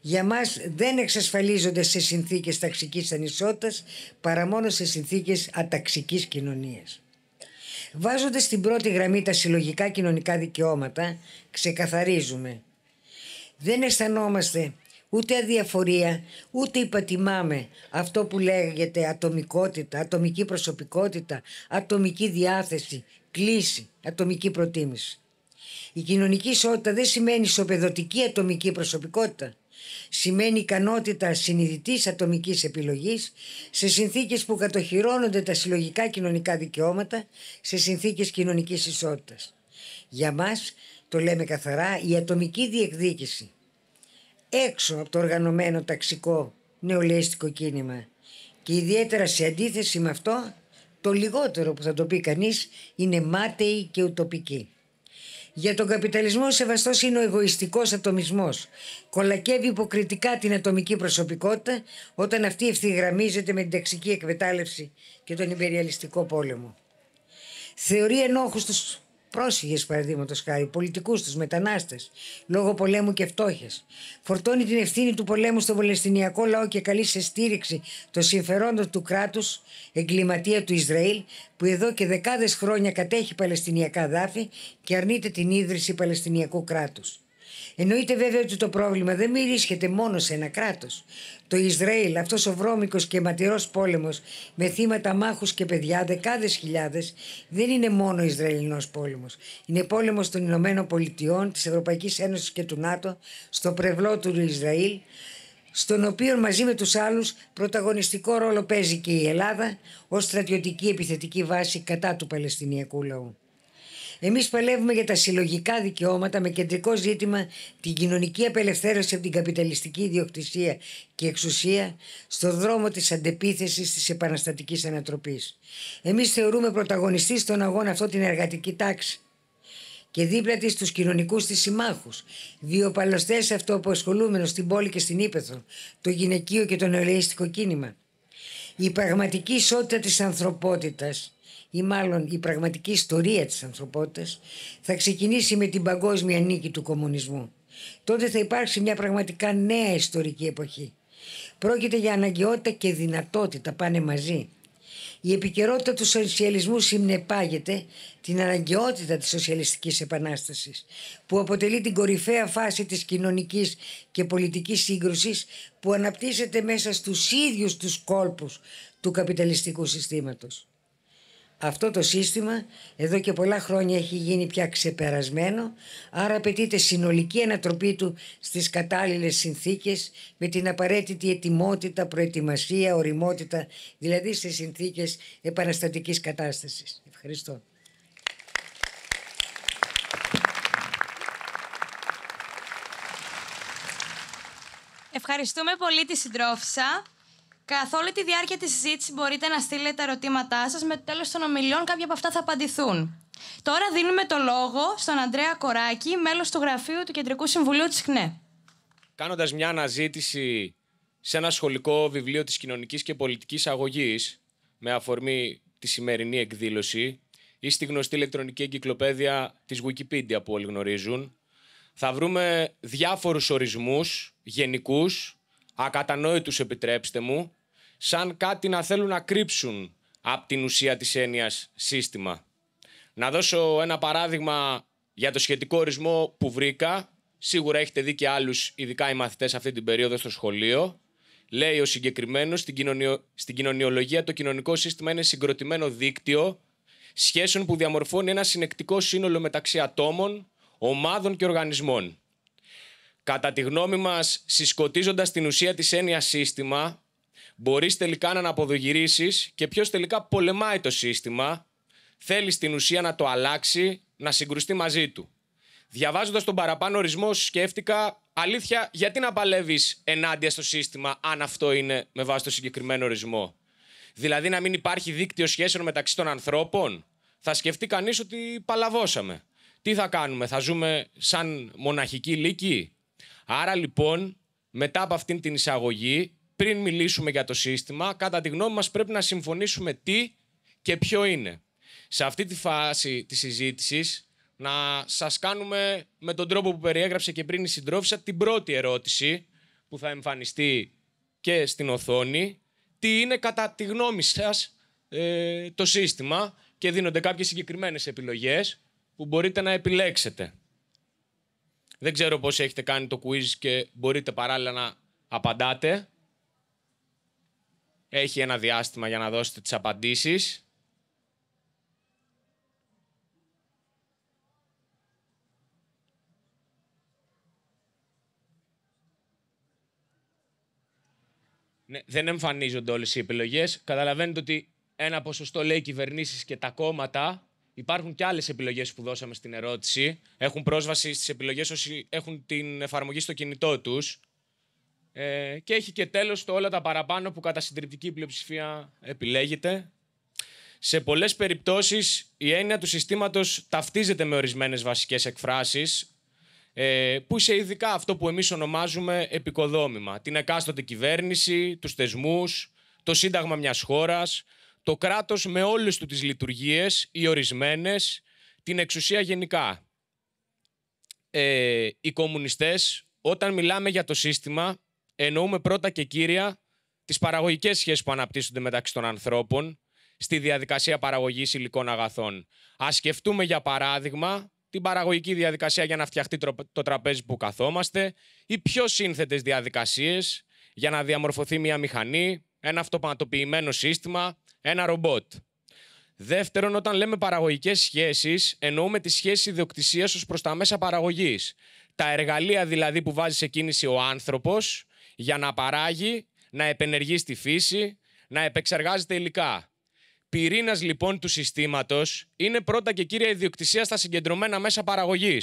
για μας δεν εξασφαλίζονται σε συνθήκες ταξικής ανισότητας, παρά μόνο σε συνθήκες αταξικής κοινωνίας. Βάζοντας στην πρώτη γραμμή τα συλλογικά κοινωνικά δικαιώματα, ξεκαθαρίζουμε. Δεν αισθανόμαστε ούτε αδιαφορία, ούτε υπατιμάμε αυτό που λέγεται ατομικότητα, ατομική προσωπικότητα, ατομική διάθεση, κλίση, ατομική προτίμηση. Η κοινωνική ισότητα δεν σημαίνει ισοπεδωτική ατομική προσωπικότητα. Σημαίνει ικανότητα συνειδητής ατομικής επιλογής σε συνθήκες που κατοχυρώνονται τα συλλογικά κοινωνικά δικαιώματα, σε συνθήκες κοινωνικής ισότητας. Για μας το λέμε καθαρά, η ατομική διεκδίκηση έξω από το οργανωμένο ταξικό νεολαίστικο κίνημα και ιδιαίτερα σε αντίθεση με αυτό το λιγότερο που θα το πει κανείς είναι μάταιη και ουτοπική. Για τον καπιταλισμό σεβαστός είναι ο εγωιστικός ατομισμός. Κολακεύει υποκριτικά την ατομική προσωπικότητα όταν αυτή ευθυγραμμίζεται με την ταξική εκμετάλλευση και τον υπεριαλιστικό πόλεμο. Θεωρεί ενόχου του πρόσφυγε, παραδείγματος χάρη, πολιτικούς τους, μετανάστες, λόγω πολέμου και φτώχειας. Φορτώνει την ευθύνη του πολέμου στον Παλαιστινιακό λαό και καλεί σε στήριξη των συμφερόντων του κράτους, εγκληματία του Ισραήλ, που εδώ και δεκάδες χρόνια κατέχει Παλαιστινιακά δάφη και αρνείται την ίδρυση Παλαιστινιακού κράτους. Εννοείται βέβαια ότι το πρόβλημα δεν μυρίσχεται μόνο σε ένα κράτος. Το Ισραήλ, αυτός ο βρώμικος και ματηρό πόλεμος με θύματα μάχους και παιδιά, δεκάδες χιλιάδες, δεν είναι μόνο Ισραηλινός πόλεμος. Είναι πόλεμος των Ηνωμένων Πολιτειών, της Ευρωπαϊκής Ένωσης και του ΝΑΤΟ, στο πρευλό του Ισραήλ, στον οποίο μαζί με τους άλλους πρωταγωνιστικό ρόλο παίζει και η Ελλάδα ως στρατιωτική επιθετική βάση κατά του Παλαιστινιακού λαού. Εμείς παλεύουμε για τα συλλογικά δικαιώματα με κεντρικό ζήτημα την κοινωνική απελευθέρωση από την καπιταλιστική ιδιοκτησία και εξουσία στο δρόμο της αντεπίθεσης της επαναστατικής ανατροπής. Εμείς θεωρούμε πρωταγωνιστή στον αγώνα αυτό την εργατική τάξη και δίπλα της τους κοινωνικούς της συμμάχους, δύο παλωστές στην πόλη και στην Ήπεθρο, το γυναικείο και το νεολαίστικο κίνημα. Η πραγματική ισότητα της ανθρωπότητας ή μάλλον η πραγματική ιστορία της ανθρωπότητας θα ξεκινήσει με την παγκόσμια νίκη του κομμουνισμού. Τότε θα υπάρξει μια πραγματικά νέα ιστορική εποχή. Πρόκειται για αναγκαιότητα και δυνατότητα, πάνε μαζί. Η επικαιρότητα του σοσιαλισμού συνεπάγεται την αναγκαιότητα της σοσιαλιστικής επανάστασης που αποτελεί την κορυφαία φάση της κοινωνικής και πολιτικής σύγκρουσης που αναπτύσσεται μέσα στους ίδιους τους κόλπους του καπιταλιστικού συστήματος. Αυτό το σύστημα εδώ και πολλά χρόνια έχει γίνει πια ξεπερασμένο, άρα απαιτείται συνολική ανατροπή του στις κατάλληλες συνθήκες με την απαραίτητη ετοιμότητα, προετοιμασία, οριμότητα, δηλαδή στις συνθήκες επαναστατικής κατάστασης. Ευχαριστώ. Ευχαριστούμε πολύ τη συντρόφισσα. Καθ' όλη τη διάρκεια της συζήτησης μπορείτε να στείλετε ερωτήματά σας. Με το τέλος των ομιλιών, κάποια από αυτά θα απαντηθούν. Τώρα δίνουμε το λόγο στον Αντρέα Κοράκη, μέλος του γραφείου του Κεντρικού Συμβουλίου της Χνέ. Κάνοντας μια αναζήτηση σε ένα σχολικό βιβλίο της κοινωνικής και πολιτικής αγωγής, με αφορμή τη σημερινή εκδήλωση, ή στη γνωστή ηλεκτρονική εγκυκλοπαίδεια της Wikipedia που όλοι γνωρίζουν, θα βρούμε διάφορους ορισμούς, γενικούς ακατανόητους επιτρέψτε μου, σαν κάτι να θέλουν να κρύψουν από την ουσία της έννοιας σύστημα. Να δώσω ένα παράδειγμα για το σχετικό ορισμό που βρήκα. Σίγουρα έχετε δει και άλλους, ειδικά οι μαθητές αυτή την περίοδο στο σχολείο. Λέει ο συγκεκριμένος, στην, κοινωνιο... στην κοινωνιολογία το κοινωνικό σύστημα είναι συγκροτημένο δίκτυο σχέσεων που διαμορφώνει ένα συνεκτικό σύνολο μεταξύ ατόμων, ομάδων και οργανισμών. Κατά τη γνώμη μας, συσκοτίζοντας την ουσία της έννοια σύστημα, μπορείς τελικά να αναποδογυρίσεις και ποιος τελικά πολεμάει το σύστημα, θέλεις στην ουσία να το αλλάξει, να συγκρουστεί μαζί του. Διαβάζοντας τον παραπάνω ορισμό, σκέφτηκα αλήθεια, γιατί να παλεύεις ενάντια στο σύστημα, αν αυτό είναι με βάση το συγκεκριμένο ορισμό. Δηλαδή, να μην υπάρχει δίκτυο σχέσεων μεταξύ των ανθρώπων. Θα σκεφτεί κανείς ότι παλαβώσαμε. Τι θα κάνουμε, θα ζούμε σαν μοναχική λύκη, Άρα λοιπόν, μετά από αυτήν την εισαγωγή, πριν μιλήσουμε για το σύστημα, κατά τη γνώμη μας πρέπει να συμφωνήσουμε τι και ποιο είναι. Σε αυτή τη φάση της συζήτησης, να σας κάνουμε με τον τρόπο που περιέγραψε και πριν η συντρόφισσα την πρώτη ερώτηση που θα εμφανιστεί και στην οθόνη. Τι είναι κατά τη γνώμη σας ε, το σύστημα και δίνονται κάποιες συγκεκριμένες επιλογές που μπορείτε να επιλέξετε. Δεν ξέρω πώς έχετε κάνει το quiz και μπορείτε παράλληλα να απαντάτε. Έχει ένα διάστημα για να δώσετε τις απαντήσεις. Ναι, δεν εμφανίζονται όλες οι επιλογές. Καταλαβαίνετε ότι ένα ποσοστό λέει κυβερνήσεις και τα κόμματα Υπάρχουν και άλλες επιλογές που δώσαμε στην ερώτηση. Έχουν πρόσβαση στις επιλογές όσοι έχουν την εφαρμογή στο κινητό τους. Ε, και έχει και τέλος το όλα τα παραπάνω που κατά συντριπτική πλειοψηφία επιλέγεται. Σε πολλές περιπτώσεις η έννοια του συστήματος ταυτίζεται με ορισμένες βασικές εκφράσεις, ε, που είσαι ειδικά αυτό που εμείς ονομάζουμε επικοδόμημα. Την εκάστοτε κυβέρνηση, τους θεσμούς, το σύνταγμα μιας χώρας, το κράτος με όλες του τις λειτουργίες, οι ορισμένες, την εξουσία γενικά. Ε, οι κομμουνιστές, όταν μιλάμε για το σύστημα, εννοούμε πρώτα και κύρια τις παραγωγικές σχέσεις που αναπτύσσονται μεταξύ των ανθρώπων στη διαδικασία παραγωγής υλικών αγαθών. Ας σκεφτούμε για παράδειγμα την παραγωγική διαδικασία για να φτιαχτεί το τραπέζι που καθόμαστε ή πιο σύνθετες διαδικασίες για να διαμορφωθεί μια μηχανή, ένα αυτοπανατοποιημένο σύστημα, ένα ρομπότ. Δεύτερον, όταν λέμε παραγωγικές σχέσεις, εννοούμε τη σχέση ιδιοκτησίας ως προς τα μέσα παραγωγής. Τα εργαλεία δηλαδή που βάζει σε κίνηση ο άνθρωπος για να παράγει, να επενεργεί στη φύση, να επεξεργάζεται υλικά. Πυρήνας λοιπόν του συστήματος είναι πρώτα και κύρια ιδιοκτησία στα συγκεντρωμένα μέσα παραγωγής.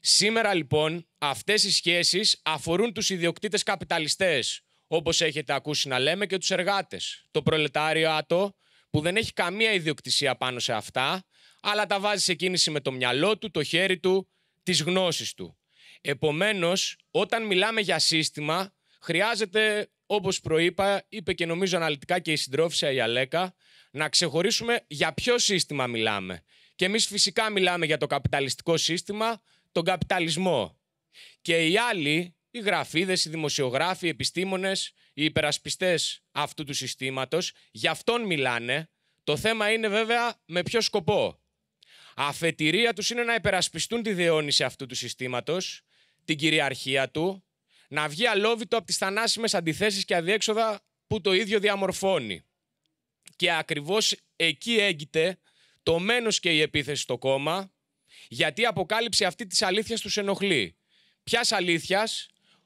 Σήμερα λοιπόν αυτές οι σχέσεις αφορούν τους ιδιοκτήτες καπιταλιστές όπως έχετε ακούσει να λέμε, και τους εργάτες. Το προλετάριο άτο που δεν έχει καμία ιδιοκτησία πάνω σε αυτά, αλλά τα βάζει σε κίνηση με το μυαλό του, το χέρι του, τις γνώσεις του. Επομένως, όταν μιλάμε για σύστημα, χρειάζεται, όπως προείπα, είπε και νομίζω αναλυτικά και η συντρόφισσα η Αλέκα, να ξεχωρίσουμε για ποιο σύστημα μιλάμε. Και εμείς φυσικά μιλάμε για το καπιταλιστικό σύστημα, τον καπιταλισμό. Και οι άλλοι οι γραφίδες, οι δημοσιογράφοι, οι επιστήμονες, οι υπερασπιστές αυτού του συστήματος. Γι' αυτόν μιλάνε. Το θέμα είναι βέβαια με ποιο σκοπό. Αφετηρία τους είναι να υπερασπιστούν τη διαιώνιση αυτού του συστήματος, την κυριαρχία του, να βγει αλόβητο από τις θανάσιμες αντιθέσεις και αδιέξοδα που το ίδιο διαμορφώνει. Και ακριβώς εκεί έγκυται το μένος και η επίθεση στο κόμμα, γιατί η αποκάλυψη αυτή της αλήθειας τους ενοχλεί. Ποιας αλήθειας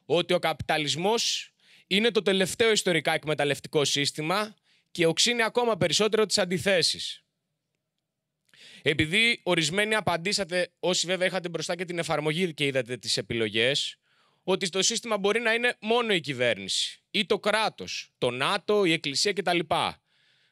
ότι ο καπιταλισμός είναι το τελευταίο ιστορικά εκμεταλλευτικό σύστημα και οξύνει ακόμα περισσότερο τις αντιθέσεις. Επειδή ορισμένοι απαντήσατε, όσοι βέβαια είχατε μπροστά και την εφαρμογή και είδατε τις επιλογές, ότι το σύστημα μπορεί να είναι μόνο η κυβέρνηση ή το κράτος, το ΝΑΤΟ, η Εκκλησία κτλ.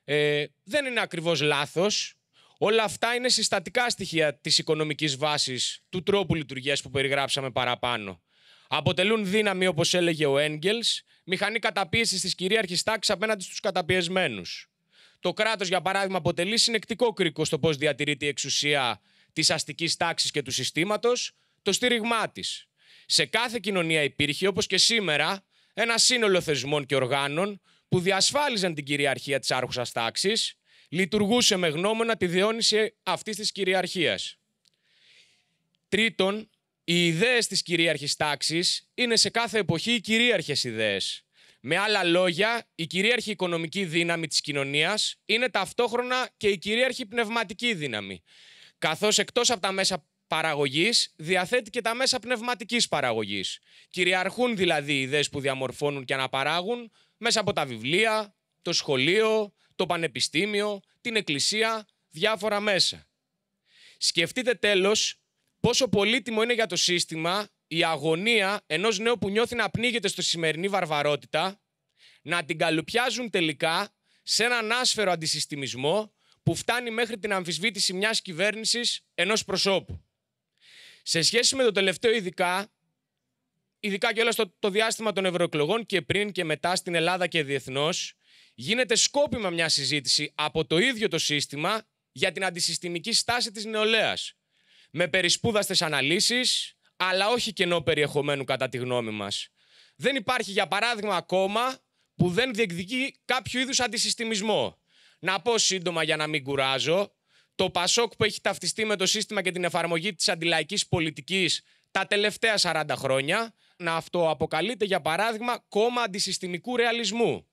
Ε, δεν είναι ακριβώς λάθος. Όλα αυτά είναι συστατικά στοιχεία της οικονομικής βάσης του τρόπου λειτουργίας που περιγράψαμε παραπάνω. Αποτελούν δύναμη, όπως έλεγε ο Έγκελ, μηχανή καταπίεσης της κυρίαρχης τάξης απέναντι στους καταπιεσμένους. Το κράτος, για παράδειγμα, αποτελεί συνεκτικό κρίκο στο πώς διατηρείται η εξουσία της αστικής τάξης και του συστήματος, το στήριγμά της. Σε κάθε κοινωνία υπήρχε, όπως και σήμερα, ένα σύνολο θεσμών και οργάνων που διασφάλιζαν την κυριαρχία της άρχουσας τάξης, λειτουργούσε με γνώμονα τη διόνυση αυτής της κυριαρχίας. Τρίτον, οι ιδέες της κυρίαρχης τάξης είναι σε κάθε εποχή κυρίαρχες ιδέες. Με άλλα λόγια, η κυρίαρχη οικονομική δύναμη της κοινωνίας είναι ταυτόχρονα και η κυρίαρχη πνευματική δύναμη. Καθώς εκτός από τα μέσα παραγωγής διαθέτει και τα μέσα πνευματικής παραγωγής. Κυριαρχούν δηλαδή οι ιδέες που διαμορφώνουν και αναπαράγουν μέσα από τα βιβλία, το σχολείο, το πανεπιστήμιο, την εκκλησία, διάφορα μέσα. Σκεφτείτε τέλος πόσο πολύτιμο είναι για το σύστημα η αγωνία ενός νέου που νιώθει να πνίγεται στο σημερινή βαρβαρότητα, να την καλουπιάζουν τελικά σε έναν άσφερο αντισυστημισμό που φτάνει μέχρι την αμφισβήτηση μιας κυβέρνησης ενός προσώπου. Σε σχέση με το τελευταίο, ειδικά, ειδικά και όλα στο το διάστημα των ευρωεκλογών και πριν και μετά στην Ελλάδα και διεθνώς, γίνεται σκόπιμα μια συζήτηση από το ίδιο το σύστημα για την αντισυστημική στάση της νεολαίας με περισπούδαστες αναλύσεις, αλλά όχι κενό περιεχομένου κατά τη γνώμη μας. Δεν υπάρχει, για παράδειγμα, ακόμα που δεν διεκδικεί κάποιο είδους αντισυστημισμό. Να πω σύντομα για να μην κουράζω, το Πασόκ που έχει ταυτιστεί με το σύστημα και την εφαρμογή της αντιλαϊκής πολιτικής τα τελευταία 40 χρόνια, να αυτό αποκαλείται, για παράδειγμα κόμμα αντισυστημικού ρεαλισμού.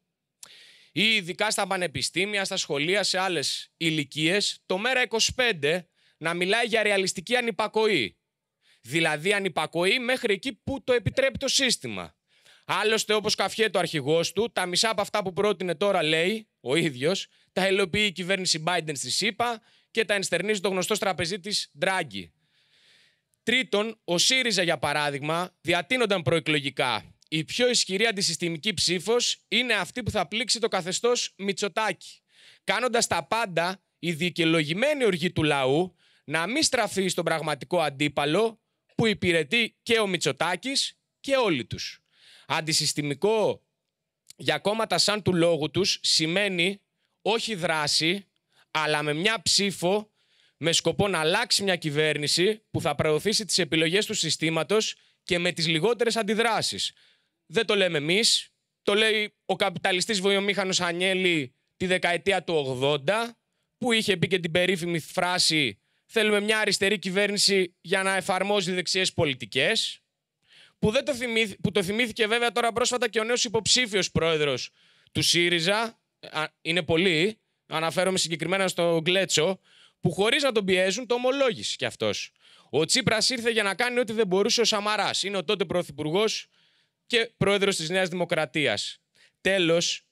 Ή ειδικά στα πανεπιστήμια, στα σχολεία, σε άλλες ηλικίες, το ΜΕΡΑ 25 να μιλάει για ρεαλιστική ανυπακοή. Δηλαδή ανυπακοή μέχρι εκεί που το επιτρέπει το σύστημα. Άλλωστε, όπως καφιέ το αρχηγός του, τα μισά από αυτά που πρότεινε τώρα λέει ο ίδιος, τα ελοποιεί η κυβέρνηση Biden στη ΣΥΠΑ και τα ενστερνίζει το γνωστό τραπεζί τη Ντράγκη. Τρίτον, ο ΣΥΡΙΖΑ, για παράδειγμα, διατείνονταν προεκλογικά. Η πιο ισχυρή αντισυστημική ψήφος είναι αυτή που θα πλήξει το καθεστώς Μιτσοτάκι. Κάνοντας τα πάντα, η δικαιολογημένη οργή του λαού να μην στραφεί στον πραγματικό αντίπαλο που υπηρετεί και ο Μητσοτάκης και όλοι τους. Αντισυστημικό για κόμματα σαν του λόγου τους σημαίνει όχι δράση, αλλά με μια ψήφο με σκοπό να αλλάξει μια κυβέρνηση που θα προωθήσει τις επιλογές του συστήματος και με τις λιγότερες αντιδράσεις. Δεν το λέμε εμείς, το λέει ο καπιταλιστής βιομήχανος Ανιέλη τη δεκαετία του 80, που είχε πει και την περίφημη φράση Θέλουμε μια αριστερή κυβέρνηση για να εφαρμόζει δεξιές πολιτικές. Που, δεν το που το θυμήθηκε βέβαια τώρα πρόσφατα και ο νέος υποψήφιος πρόεδρος του ΣΥΡΙΖΑ. Είναι πολύ. Αναφέρομαι συγκεκριμένα στο Γκλέτσο. Που χωρίς να τον πιέζουν το ομολόγησε κι αυτός. Ο Τσίπρας ήρθε για να κάνει ό,τι δεν μπορούσε ο Σαμαράς. Είναι ο τότε πρωθυπουργός και πρόεδρος της Νέας Δημοκρατίας. Τέλος,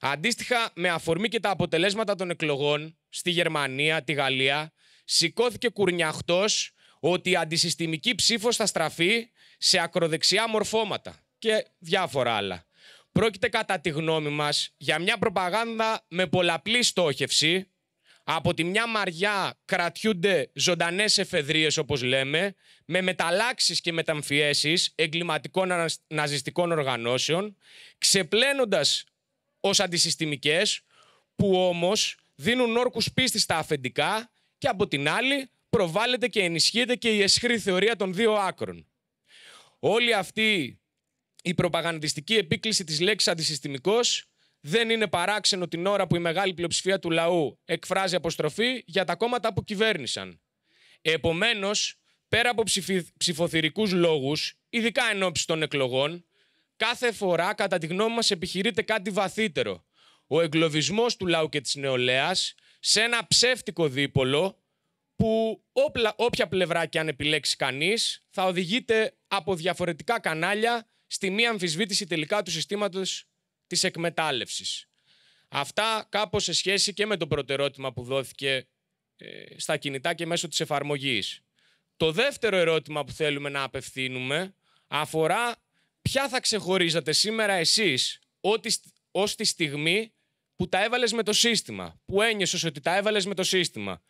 αντίστοιχα με αφορμή και τα αποτελέσματα των εκλογών στη Γερμανία, τη Γαλλία, σηκώθηκε κουρνιαχτός ότι η αντισυστημική ψήφος θα στραφεί σε ακροδεξιά μορφώματα και διάφορα άλλα. Πρόκειται κατά τη γνώμη μας για μια προπαγάνδα με πολλαπλή στόχευση. Από τη μια μαριά κρατιούνται ζωντανές εφεδρίες όπως λέμε, με μεταλλάξεις και μεταμφιέσεις εγκληματικών ναζιστικών οργανώσεων, ξεπλένοντας ως αντισυστημικές, που όμως δίνουν όρκους πίστης στα αφεντικά και από την άλλη προβάλλεται και ενισχύεται και η αισχρή θεωρία των δύο άκρων. Όλη αυτή η προπαγανδιστική επίκληση της λέξης αντισυστημικός δεν είναι παράξενο την ώρα που η μεγάλη πλειοψηφία του λαού εκφράζει αποστροφή για τα κόμματα που κυβέρνησαν. Επομένως, πέρα από ψηφοθυρικούς λόγους, ειδικά εν των εκλογών, κάθε φορά κατά τη γνώμη μας επιχειρείται κάτι βαθύτερο. Ο εγκλωβισμός του λαού και της νεολαίας σε ένα ψεύτικο δίπολο που όπλα, όποια πλευρά και αν επιλέξει κανείς θα οδηγείται από διαφορετικά κανάλια στη μία αμφισβήτηση τελικά του συστήματος της εκμετάλλευσης. Αυτά κάπως σε σχέση και με το ερώτημα που δόθηκε ε, στα κινητά και μέσω της εφαρμογής. Το δεύτερο ερώτημα που θέλουμε να απευθύνουμε αφορά ποια θα ξεχωρίζατε σήμερα εσείς ό,τι, ως τη στιγμή που τα έβαλες με το σύστημα, που ένιωσες ότι τα έβαλες με το σύστημα.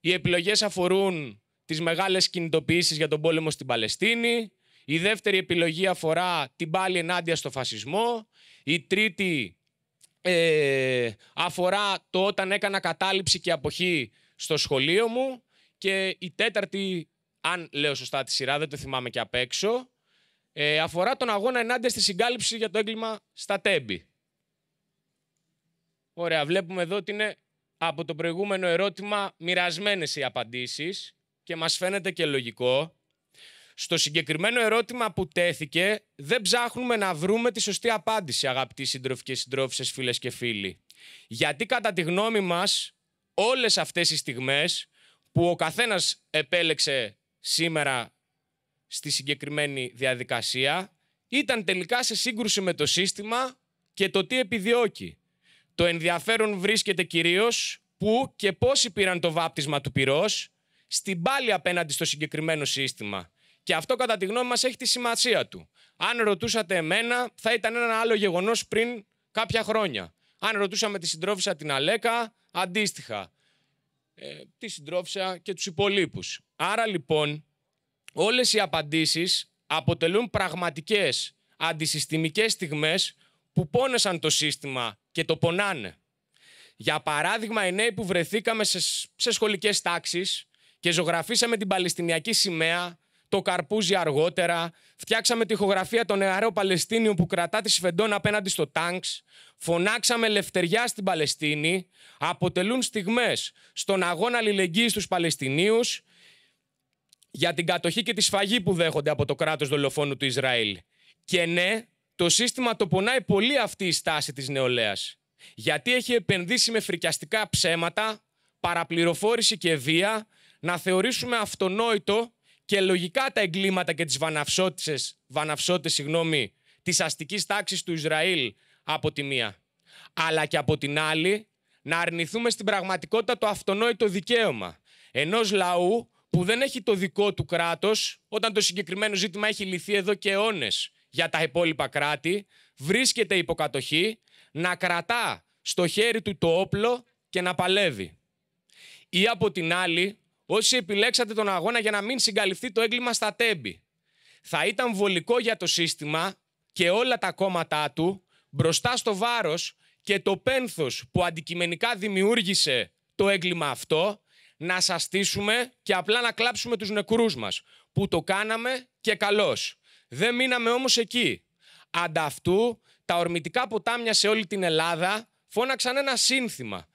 Οι επιλογές αφορούν τις μεγάλες κινητοποιήσεις για τον πόλεμο στην Παλαιστίνη, η δεύτερη επιλογή αφορά την πάλη ενάντια στο φασισμό, η τρίτη ε, αφορά το όταν έκανα κατάληψη και αποχή στο σχολείο μου και η τέταρτη, αν λέω σωστά τη σειρά, δεν το θυμάμαι και απ' έξω, ε, αφορά τον αγώνα ενάντια στη συγκάλυψη για το έγκλημα στα τέμπη. Ωραία, βλέπουμε εδώ ότι είναι από το προηγούμενο ερώτημα μοιρασμένες οι απαντήσεις και μας φαίνεται και λογικό. Στο συγκεκριμένο ερώτημα που τέθηκε, δεν ψάχνουμε να βρούμε τη σωστή απάντηση, αγαπητοί σύντροφοι και συντρόφισσες, φίλες και φίλοι. Γιατί κατά τη γνώμη μας, όλες αυτές οι στιγμές που ο καθένας επέλεξε σήμερα στη συγκεκριμένη διαδικασία, ήταν τελικά σε σύγκρουση με το σύστημα και το τι επιδιώκει. Το ενδιαφέρον βρίσκεται κυρίως πού και πόσοι πήραν το βάπτισμα του πυρός στην πάλι απέναντι στο συγκεκριμένο σύστημα. Και αυτό κατά τη γνώμη μας έχει τη σημασία του. Αν ρωτούσατε εμένα θα ήταν ένα άλλο γεγονός πριν κάποια χρόνια. Αν ρωτούσαμε τη συντρόφισσα την Αλέκα, αντίστοιχα. Ε, τη συντρόφισσα και τους υπολείπους. Άρα λοιπόν όλες οι απαντήσεις αποτελούν πραγματικές αντισυστημικές στιγμές που πόνεσαν το σύστημα και το πονάνε. Για παράδειγμα, οι νέοι που βρεθήκαμε σε, σε σχολικές τάξεις και ζωγραφίσαμε την Παλαιστινιακή σημαία, το καρπούζι αργότερα, φτιάξαμε τη χογραφία των νεαρών Παλαιστίνιων που κρατά τη σφεντών απέναντι στο τάγκ, φωνάξαμε ελευθεριά στην Παλαιστίνη, αποτελούν στιγμές στον αγώνα αλληλεγγύης τους Παλαιστινίους. για την κατοχή και τη σφαγή που δέχονται από το κράτος δολοφόνου του Ισραήλ. Και ναι, το σύστημα το πονάει πολύ αυτή η στάση της νεολαίας. Γιατί έχει επενδύσει με φρικιαστικά ψέματα, παραπληροφόρηση και βία, να θεωρήσουμε αυτονόητο και λογικά τα εγκλήματα και τις βαναυσότητες, βαναυσότητες συγγνώμη, της αστικής τάξης του Ισραήλ από τη μία. Αλλά και από την άλλη να αρνηθούμε στην πραγματικότητα το αυτονόητο δικαίωμα ενός λαού που δεν έχει το δικό του κράτος όταν το συγκεκριμένο ζήτημα έχει λυθεί εδώ και αιώνες για τα υπόλοιπα κράτη, βρίσκεται υποκατοχή, να κρατά στο χέρι του το όπλο και να παλεύει. Ή από την άλλη, όσοι επιλέξατε τον αγώνα για να μην συγκαλυφθεί το έγκλημα στα τέμπη. Θα ήταν βολικό για το σύστημα και όλα τα κόμματά του μπροστά στο βάρος και το πένθος που αντικειμενικά δημιούργησε το έγκλημα αυτό να σας στήσουμε και απλά να κλάψουμε τους νεκρούς μας, που το κάναμε και καλώς. Δεν μείναμε όμως εκεί. Ανταυτού, τα ορμητικά ποτάμια σε όλη την Ελλάδα φώναξαν ένα σύνθημα.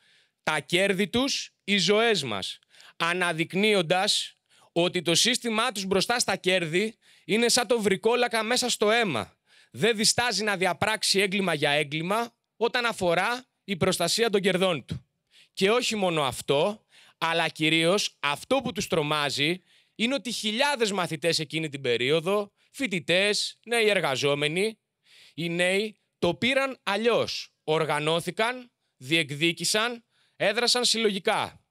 Τα κέρδη τους, οι ζωές μας. Αναδεικνύοντας ότι το σύστημά τους μπροστά στα κέρδη είναι σαν το βρικόλακα μέσα στο αίμα. Δεν διστάζει να διαπράξει έγκλημα για έγκλημα όταν αφορά η προστασία των κερδών του. Και όχι μόνο αυτό, αλλά κυρίως αυτό που τους τρομάζει είναι ότι χιλιάδες μαθητές εκείνη την περίοδο φοιτητές, νέοι εργαζόμενοι, οι νέοι το πήραν αλλιώς. Οργανώθηκαν, διεκδίκησαν, έδρασαν συλλογικά.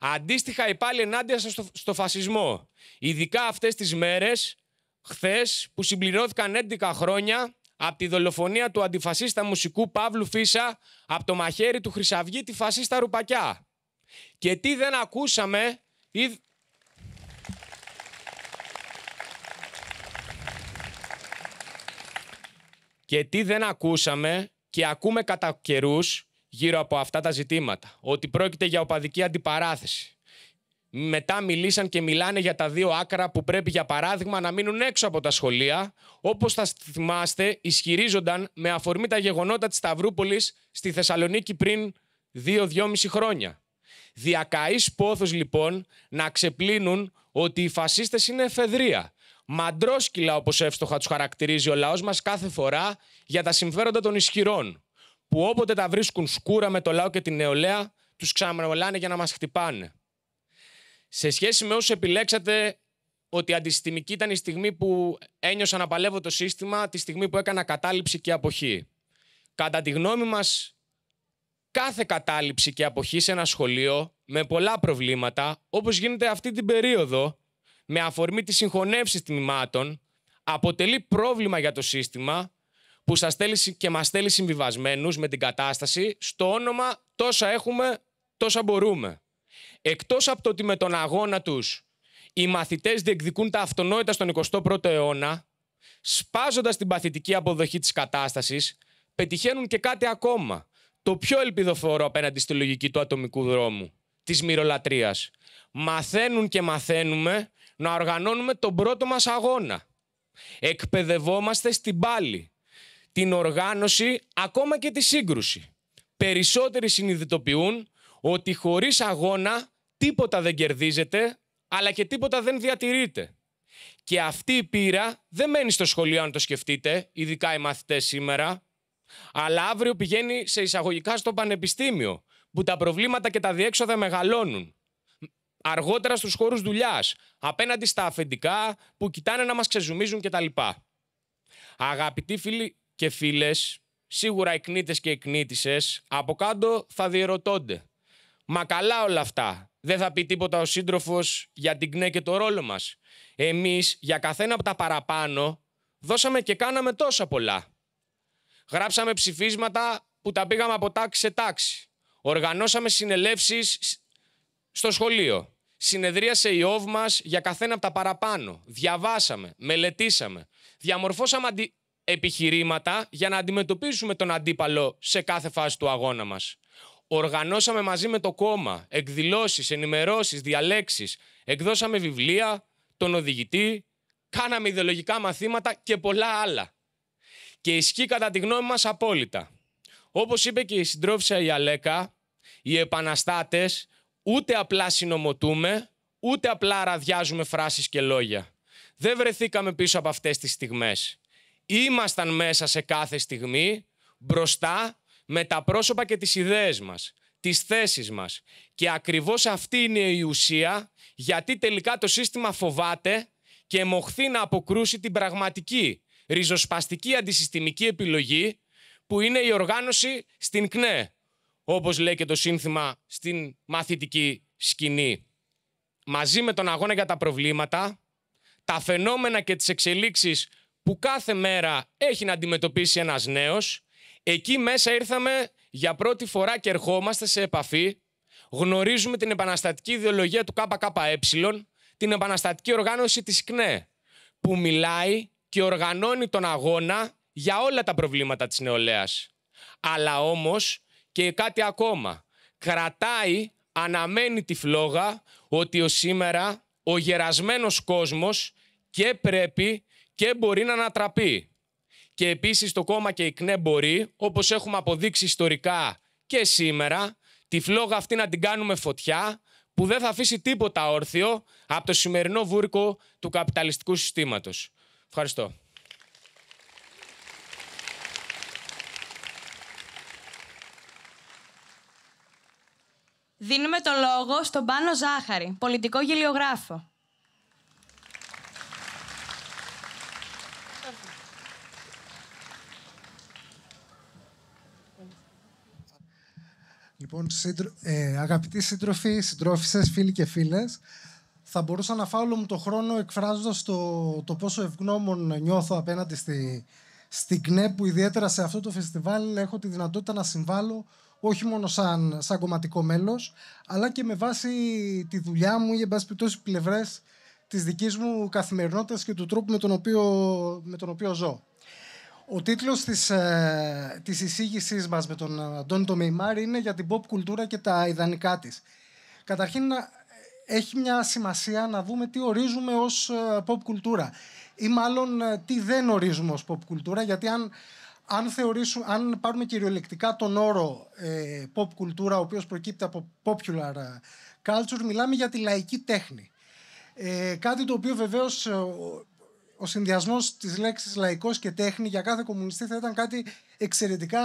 Αντίστοιχα υπάλληλοι πάλι ενάντια στο, στο φασισμό. Ειδικά αυτές τις μέρες, χθες που συμπληρώθηκαν 11 χρόνια από τη δολοφονία του αντιφασίστα μουσικού Παύλου Φίσα από το μαχαίρι του Χρυσαυγή τη φασίστα Ρουπακιά. Και τι δεν ακούσαμε Και τι δεν ακούσαμε και ακούμε κατά καιρούς γύρω από αυτά τα ζητήματα. Ότι πρόκειται για οπαδική αντιπαράθεση. Μετά μιλήσαν και μιλάνε για τα δύο άκρα που πρέπει για παράδειγμα να μείνουν έξω από τα σχολεία, όπως θα θυμάστε ισχυρίζονταν με αφορμή τα γεγονότα της Σταυρούπολης στη Θεσσαλονίκη πριν 2-2,5 χρόνια. Διακαείς πόθος λοιπόν να ξεπλύνουν ότι οι φασίστες είναι εφεδρεία μαντρόσκυλα όπως εύστοχα τους χαρακτηρίζει ο λαός μας κάθε φορά για τα συμφέροντα των ισχυρών, που όποτε τα βρίσκουν σκούρα με το λαό και την νεολαία, τους ξαμολάνε για να μας χτυπάνε. Σε σχέση με όσους επιλέξατε ότι αντιστημική ήταν η στιγμή που ένιωσα να παλεύω το σύστημα, τη στιγμή που έκανα κατάληψη και αποχή. Κατά τη γνώμη μας, κάθε κατάληψη και αποχή σε ένα σχολείο, με πολλά προβλήματα, όπως γίνεται αυτή την περίοδο, με αφορμή τη συγχωνεύση τμήματων αποτελεί πρόβλημα για το σύστημα που σας θέλει και μας θέλει συμβιβασμένους με την κατάσταση στο όνομα τόσα έχουμε, τόσα μπορούμε. Εκτός από το ότι με τον αγώνα τους οι μαθητές διεκδικούν τα αυτονόητα στον 21ο αιώνα, σπάζοντας την παθητική αποδοχή της κατάστασης, πετυχαίνουν και κάτι ακόμα, το πιο ελπιδοφόρο απέναντι στη λογική του ατομικού δρόμου, της μυρολατρείας. Μαθαίνουν και μαθαίνουμε να οργανώνουμε τον πρώτο μας αγώνα. Εκπαιδευόμαστε στην πάλη, την οργάνωση, ακόμα και τη σύγκρουση. Περισσότεροι συνειδητοποιούν ότι χωρίς αγώνα τίποτα δεν κερδίζεται, αλλά και τίποτα δεν διατηρείται. Και αυτή η πείρα δεν μένει στο σχολείο αν το σκεφτείτε, ειδικά οι μαθητές σήμερα, αλλά αύριο πηγαίνει σε εισαγωγικά στο πανεπιστήμιο, που τα προβλήματα και τα διέξοδα μεγαλώνουν αργότερα στους χώρους δουλειάς, απέναντι στα αφεντικά που κοιτάνε να μας ξεζουμίζουν κτλ. Αγαπητοί φίλοι και φίλες, σίγουρα οι και οι από κάτω θα διερωτώνται. Μα καλά όλα αυτά. Δεν θα πει τίποτα ο σύντροφος για την ΚΝΕ και το ρόλο μας. Εμείς για καθένα από τα παραπάνω δώσαμε και κάναμε τόσα πολλά. Γράψαμε ψηφίσματα που τα πήγαμε από τάξη σε τάξη. Οργανώσαμε συνελεύσεις στο σχολείο. Συνεδρίασε η ΟΒ μας για καθένα από τα παραπάνω. Διαβάσαμε, μελετήσαμε. Διαμορφώσαμε επιχειρήματα για να αντιμετωπίσουμε τον αντίπαλο σε κάθε φάση του αγώνα μας. Οργανώσαμε μαζί με το κόμμα εκδηλώσεις, ενημερώσεις, διαλέξεις. Εκδώσαμε βιβλία, τον οδηγητή, κάναμε ιδεολογικά μαθήματα και πολλά άλλα. Και ισχύει κατά τη γνώμη μας απόλυτα. Όπως είπε και η συντρόφισσα η Αλέκα, οι επαναστάτες Ούτε απλά συνομωτούμε, ούτε απλά ραδιάζουμε φράσεις και λόγια. Δεν βρεθήκαμε πίσω από αυτές τις στιγμές. Ήμασταν μέσα σε κάθε στιγμή, μπροστά, με τα πρόσωπα και τις ιδέες μας, τις θέσεις μας. Και ακριβώς αυτή είναι η ουσία, γιατί τελικά το σύστημα φοβάται και μοχθεί να αποκρούσει την πραγματική, ριζοσπαστική αντισυστημική επιλογή, που είναι η οργάνωση στην ΚΝΕ όπως λέει και το σύνθημα, στην μαθητική σκηνή. Μαζί με τον αγώνα για τα προβλήματα, τα φαινόμενα και τις εξελίξεις που κάθε μέρα έχει να αντιμετωπίσει ένας νέος, εκεί μέσα ήρθαμε για πρώτη φορά και ερχόμαστε σε επαφή, γνωρίζουμε την επαναστατική ιδεολογία του ΚΚΕ, την επαναστατική οργάνωση της ΚΝΕ, που μιλάει και οργανώνει τον αγώνα για όλα τα προβλήματα της νεολαίας. Αλλά όμως και κάτι ακόμα. Κρατάει, αναμένει τη φλόγα ότι ο σήμερα ο γερασμένος κόσμος και πρέπει και μπορεί να ανατραπεί. Και επίσης το κόμμα και η ΚΝΕ μπορεί, όπως έχουμε αποδείξει ιστορικά και σήμερα, τη φλόγα αυτή να την κάνουμε φωτιά, που δεν θα αφήσει τίποτα όρθιο από το σημερινό βούρκο του καπιταλιστικού συστήματος. Ευχαριστώ. Δίνουμε το λόγο στον Πάνο Ζάχαρη, πολιτικό γελιογράφο. Λοιπόν, σύντρο... ε, αγαπητοί σύντροφοι, συντρόφισσες, φίλοι και φίλες, θα μπορούσα να φάω όλο μου το χρόνο εκφράζοντας το, το πόσο ευγνώμων νιώθω απέναντι στη, στην ΚΝΕ που ιδιαίτερα σε αυτό το φεστιβάλ έχω τη δυνατότητα να συμβάλλω όχι μόνο σαν, σαν κομματικό μέλος, αλλά και με βάση τη δουλειά μου ή εν πάση περιπτώσει πλευρές της δικής μου καθημερινότητας και του τρόπου με τον οποίο, με τον οποίο ζω. Ο τίτλος της, ε, της εισήγησής μας με τον Αντώνη το Μεϊμάρη είναι για την pop κουλτούρα και τα ιδανικά της. Καταρχήν έχει μια σημασία να δούμε τι ορίζουμε ως ε, pop κουλτούρα ή μάλλον ε, τι δεν ορίζουμε ως pop κουλτούρα γιατί αν αν, θεωρήσουμε, αν πάρουμε κυριολεκτικά τον όρο ε, pop κουλτούρα, ο οποίος προκύπτει από popular ε, culture, μιλάμε για τη λαϊκή τέχνη. Ε, κάτι το οποίο βεβαίως ε, ο, ο συνδυασμός της λέξης λαϊκός και τέχνη για κάθε κομμουνιστή θα ήταν κάτι εξαιρετικά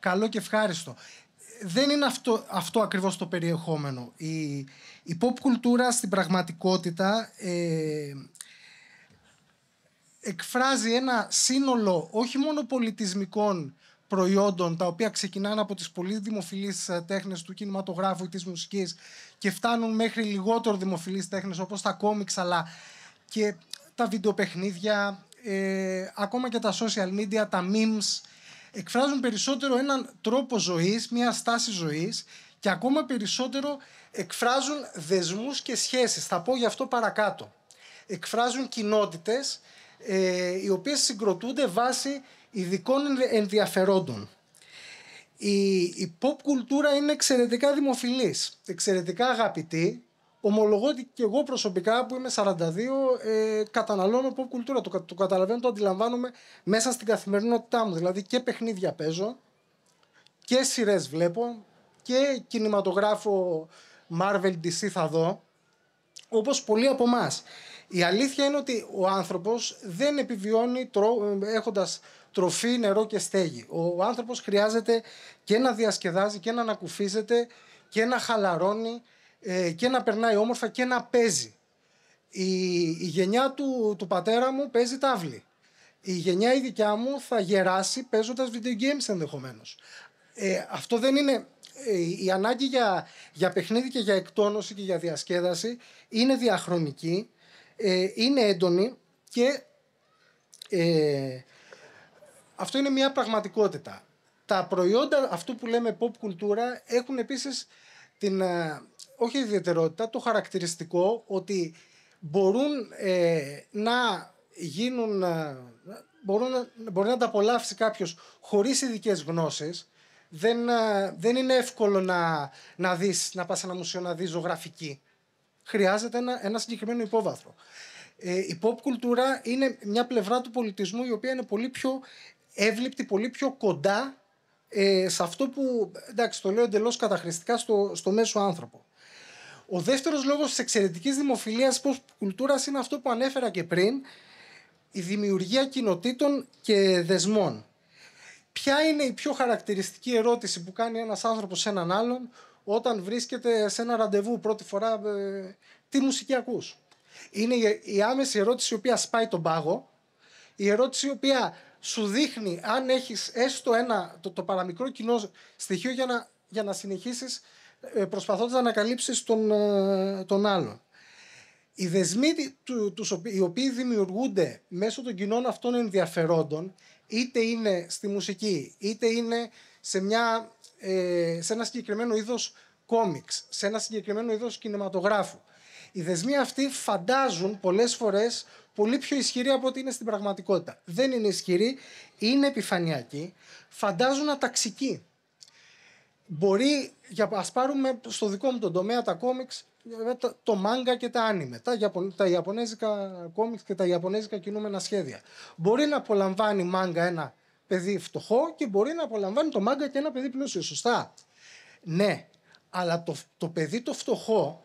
καλό και ευχάριστο. Δεν είναι αυτό, αυτό ακριβώς το περιεχόμενο. Η, η pop κουλτούρα στην πραγματικότητα ε, εκφράζει ένα σύνολο όχι μόνο πολιτισμικών προϊόντων τα οποία ξεκινάνε από τις πολύ δημοφιλείς ε, τέχνες του κινηματογράφου ή της μουσικής και φτάνουν μέχρι λιγότερο δημοφιλείς τέχνες όπως τα κόμιξ αλλά και τα βιντεοπαιχνίδια, ε, ακόμα και τα social media, τα memes εκφράζουν περισσότερο έναν τρόπο ζωής, μια στάση ζωής και ακόμα περισσότερο εκφράζουν δεσμούς και σχέσεις. Θα πω γι' αυτό παρακάτω. Εκφράζουν κοινότητες ε, οι οποίες συγκροτούνται βάσει ειδικών ενδιαφερόντων. Η, η pop κουλτούρα είναι εξαιρετικά δημοφιλής, εξαιρετικά αγαπητή. Ομολογώ ότι και εγώ προσωπικά που είμαι 42 ε, καταναλώνω pop κουλτούρα. Το, καταλαβαίνω, το αντιλαμβάνομαι μέσα στην καθημερινότητά μου. Δηλαδή και παιχνίδια παίζω και σειρές βλέπω και κινηματογράφο Marvel DC θα δω όπως πολλοί από εμάς. Η αλήθεια είναι ότι ο άνθρωπος δεν επιβιώνει έχοντας τροφή, νερό και στέγη. Ο άνθρωπος χρειάζεται και να διασκεδάζει και να ανακουφίζεται και να χαλαρώνει ε, και να περνάει όμορφα και να παίζει. Η, γενιά του, του πατέρα μου παίζει τάβλη. Η γενιά η δικιά μου θα γεράσει παίζοντας video games ε, αυτό δεν είναι... Ε, η ανάγκη για, για παιχνίδι και για εκτόνωση και για διασκέδαση είναι διαχρονική ε, είναι έντονη και ε, αυτό είναι μια πραγματικότητα. Τα προϊόντα αυτού που λέμε pop κουλτούρα έχουν επίσης την, ε, όχι ιδιαιτερότητα, το χαρακτηριστικό ότι μπορούν ε, να γίνουν, ε, μπορούν, μπορεί να τα απολαύσει κάποιος χωρίς ειδικές γνώσεις, δεν, δεν είναι εύκολο να, να δεις, να πας σε ένα μουσείο να δεις ζωγραφική χρειάζεται ένα, ένα συγκεκριμένο υπόβαθρο. Ε, η pop κουλτούρα είναι μια πλευρά του πολιτισμού η οποία είναι πολύ πιο εύληπτη, πολύ πιο κοντά ε, σε αυτό που, εντάξει το λέω εντελώς καταχρηστικά στο, στο μέσο άνθρωπο. Ο δεύτερος λόγος της εξαιρετικής δημοφιλίας pop κουλτούρας είναι αυτό που ανέφερα και πριν, η δημιουργία κοινοτήτων και δεσμών. Ποια είναι η πιο χαρακτηριστική ερώτηση που κάνει ένας άνθρωπος σε έναν άλλον, όταν βρίσκεται σε ένα ραντεβού πρώτη φορά, ε, τι μουσική ακούς. Είναι η, άμεση ερώτηση η οποία σπάει τον πάγο, η ερώτηση η οποία σου δείχνει αν έχεις έστω ένα, το, το παραμικρό κοινό στοιχείο για να, για να συνεχίσεις ε, προσπαθώντας να ανακαλύψεις τον, ε, τον άλλον. Οι δεσμοί του, τους, οι οποίοι δημιουργούνται μέσω των κοινών αυτών ενδιαφερόντων είτε είναι στη μουσική, είτε είναι σε μια ε, σε ένα συγκεκριμένο είδος κόμιξ, σε ένα συγκεκριμένο είδος κινηματογράφου. Οι δεσμοί αυτοί φαντάζουν πολλές φορές πολύ πιο ισχυροί από ό,τι είναι στην πραγματικότητα. Δεν είναι ισχυροί, είναι επιφανειακοί, φαντάζουν αταξικοί. Μπορεί, για, ας πάρουμε στο δικό μου τον τομέα τα κόμιξ, ε, το μάγκα και τα άνιμε, τα, τα ιαπωνέζικα κόμιξ και τα ιαπωνέζικα κινούμενα σχέδια. Μπορεί να απολαμβάνει μάγκα ένα παιδί φτωχό και μπορεί να απολαμβάνει το μάγκα και ένα παιδί πλούσιο. Σωστά. Ναι, αλλά το, το παιδί το φτωχό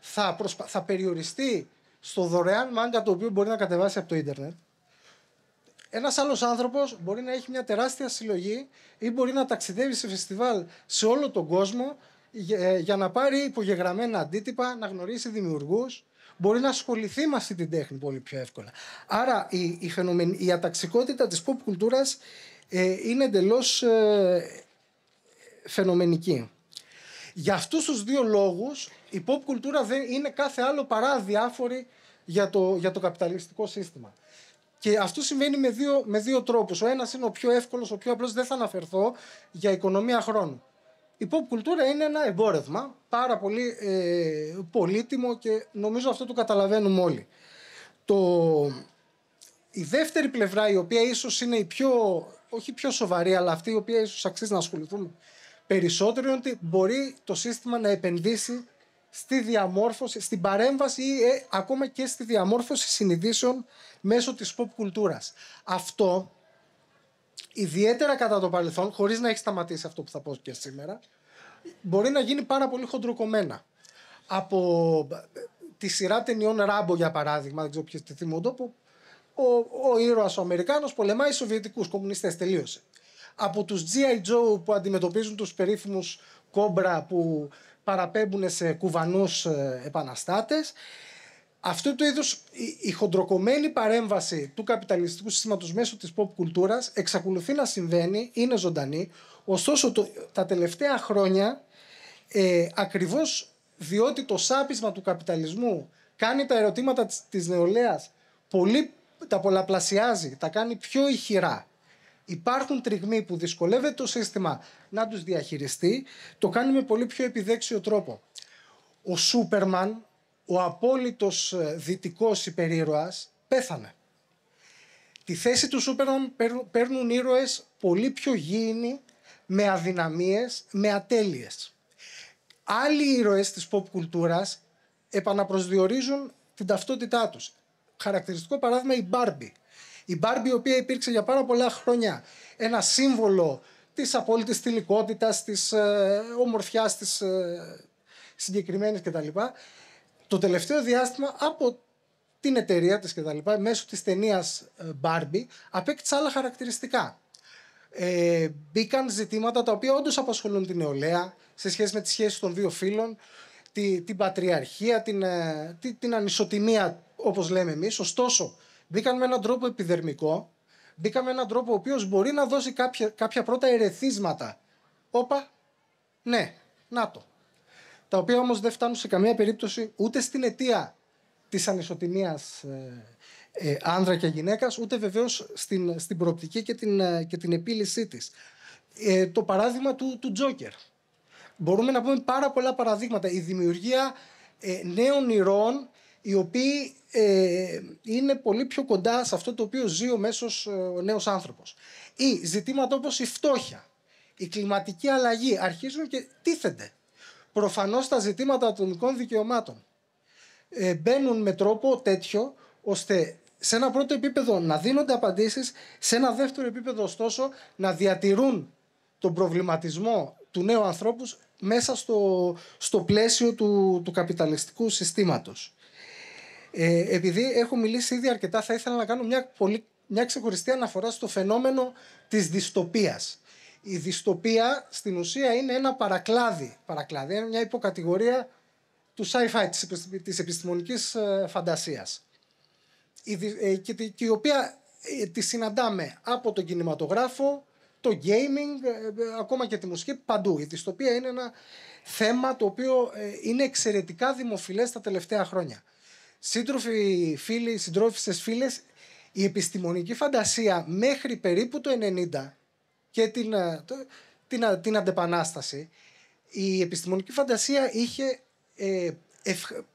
θα, θα περιοριστεί στο δωρεάν μάγκα το οποίο μπορεί να κατεβάσει από το ίντερνετ. Ένας άλλος άνθρωπος μπορεί να έχει μια τεράστια συλλογή ή μπορεί να ταξιδεύει σε φεστιβάλ σε όλο τον κόσμο για ε, να πάρει υπογεγραμμένα αντίτυπα, να γνωρίσει δημιουργούς μπορεί να ασχοληθεί με αυτή την τέχνη πολύ πιο εύκολα. Άρα η, η, αταξικότητα της pop κουλτούρας ε, είναι εντελώς ε, φαινομενική. Για αυτούς τους δύο λόγους η pop κουλτούρα δεν είναι κάθε άλλο παρά διάφορη για το, για το καπιταλιστικό σύστημα. Και αυτό συμβαίνει με δύο, με δύο τρόπους. Ο ένας είναι ο πιο εύκολος, ο πιο απλός, δεν θα αναφερθώ για οικονομία χρόνου. Η pop κουλτούρα είναι ένα εμπόρευμα πάρα πολύ ε, πολύτιμο και νομίζω αυτό το καταλαβαίνουμε όλοι. Το, η δεύτερη πλευρά η οποία ίσως είναι η πιο, όχι πιο σοβαρή αλλά αυτή η οποία ίσως αξίζει να ασχοληθούμε περισσότερο είναι ότι μπορεί το σύστημα να επενδύσει στη διαμόρφωση, στην παρέμβαση ή ε, ακόμα και στη διαμόρφωση συνειδήσεων μέσω της pop κουλτούρας. Αυτό ιδιαίτερα κατά το παρελθόν, χωρίς να έχεις σταματήσει αυτό που θα πω και σήμερα, μπορεί να γίνει πάρα πολύ χοντροκομμένα. Από ε, τη σειρά ταινιών Ράμπο, για παράδειγμα, δεν ξέρω ποιες τη θυμούνται, που ο, ο ήρωας ο Αμερικάνος πολεμάει Σοβιετικούς κομμουνιστές. Τελείωσε. Από τους G.I. Joe που αντιμετωπίζουν τους περίφημους κόμπρα που παραπέμπουν σε κουβανούς ε, επαναστάτες αυτό το είδος η χοντροκομμένη παρέμβαση του καπιταλιστικού συστήματος μέσω της pop κουλτούρας εξακολουθεί να συμβαίνει, είναι ζωντανή. Ωστόσο, τα τελευταία χρόνια, ε, ακριβώς διότι το σάπισμα του καπιταλισμού κάνει τα ερωτήματα της, νεολαία νεολαίας πολύ, τα πολλαπλασιάζει, τα κάνει πιο ηχηρά. Υπάρχουν τριγμοί που δυσκολεύεται το σύστημα να τους διαχειριστεί, το κάνει με πολύ πιο επιδέξιο τρόπο. Ο Σούπερμαν, ο απόλυτος ε, δυτικός υπερήρωας πέθανε. Τη θέση του Σούπερον παίρνουν ήρωες πολύ πιο γήινοι, με αδυναμίες, με ατέλειες. Άλλοι ήρωες της pop κουλτούρας επαναπροσδιορίζουν την ταυτότητά τους. Χαρακτηριστικό παράδειγμα η Μπάρμπι. Η Μπάρμπι η οποία υπήρξε για πάρα πολλά χρόνια ένα σύμβολο της απόλυτης θηλυκότητας, της ε, ομορφιάς, της ε, συγκεκριμένης κτλ το τελευταίο διάστημα από την εταιρεία της και τα λοιπά, μέσω της ταινίας ε, Barbie, απέκτησε άλλα χαρακτηριστικά. Ε, μπήκαν ζητήματα τα οποία όντως απασχολούν την νεολαία σε σχέση με τις σχέσεις των δύο φίλων, τη, την πατριαρχία, την, ε, την ανισοτιμία όπως λέμε εμείς. Ωστόσο, μπήκαν με έναν τρόπο επιδερμικό, μπήκαν με έναν τρόπο ο οποίος μπορεί να δώσει κάποια, κάποια πρώτα ερεθίσματα. Όπα, ναι, να το τα οποία όμως δεν φτάνουν σε καμία περίπτωση ούτε στην αιτία της ανισοτιμίας ε, ε, άνδρα και γυναίκας, ούτε βεβαίως στην, στην προοπτική και την, ε, και την επίλυσή της. το παράδειγμα του, του Τζόκερ. Μπορούμε να πούμε πάρα πολλά παραδείγματα. Η δημιουργία νέων ηρών, οι οποίοι είναι πολύ πιο κοντά σε αυτό το οποίο ζει ο μέσος ο νέος άνθρωπος. Ή ζητήματα όπως η φτώχεια, η κλιματική αλλαγή αρχίζουν και τίθενται προφανώς τα ζητήματα ατομικών δικαιωμάτων. Ε, μπαίνουν με τρόπο τέτοιο ώστε σε ένα πρώτο επίπεδο να δίνονται απαντήσεις, σε ένα δεύτερο επίπεδο ωστόσο να διατηρούν τον προβληματισμό του νέου ανθρώπους μέσα στο, στο πλαίσιο του, του καπιταλιστικού συστήματος. Ε, επειδή έχω μιλήσει ήδη αρκετά θα ήθελα να κάνω μια, μια ξεχωριστή αναφορά στο φαινόμενο της δυστοπίας η δυστοπία στην ουσία είναι ένα παρακλάδι. Παρακλάδι είναι μια υποκατηγορία του sci-fi, της επιστημονικής ε, φαντασίας. Ε, και η οποία ε, τη συναντάμε από τον κινηματογράφο, το gaming, ακόμα και τη μουσική, παντού. Η δυστοπία είναι ένα θέμα το οποίο είναι εξαιρετικά δημοφιλές τα τελευταία χρόνια. Σύντροφοι φίλοι, συντρόφισσες φίλες, η επιστημονική φαντασία μέχρι περίπου το και την, ε, την, ε, την αντεπανάσταση, η επιστημονική φαντασία είχε ε,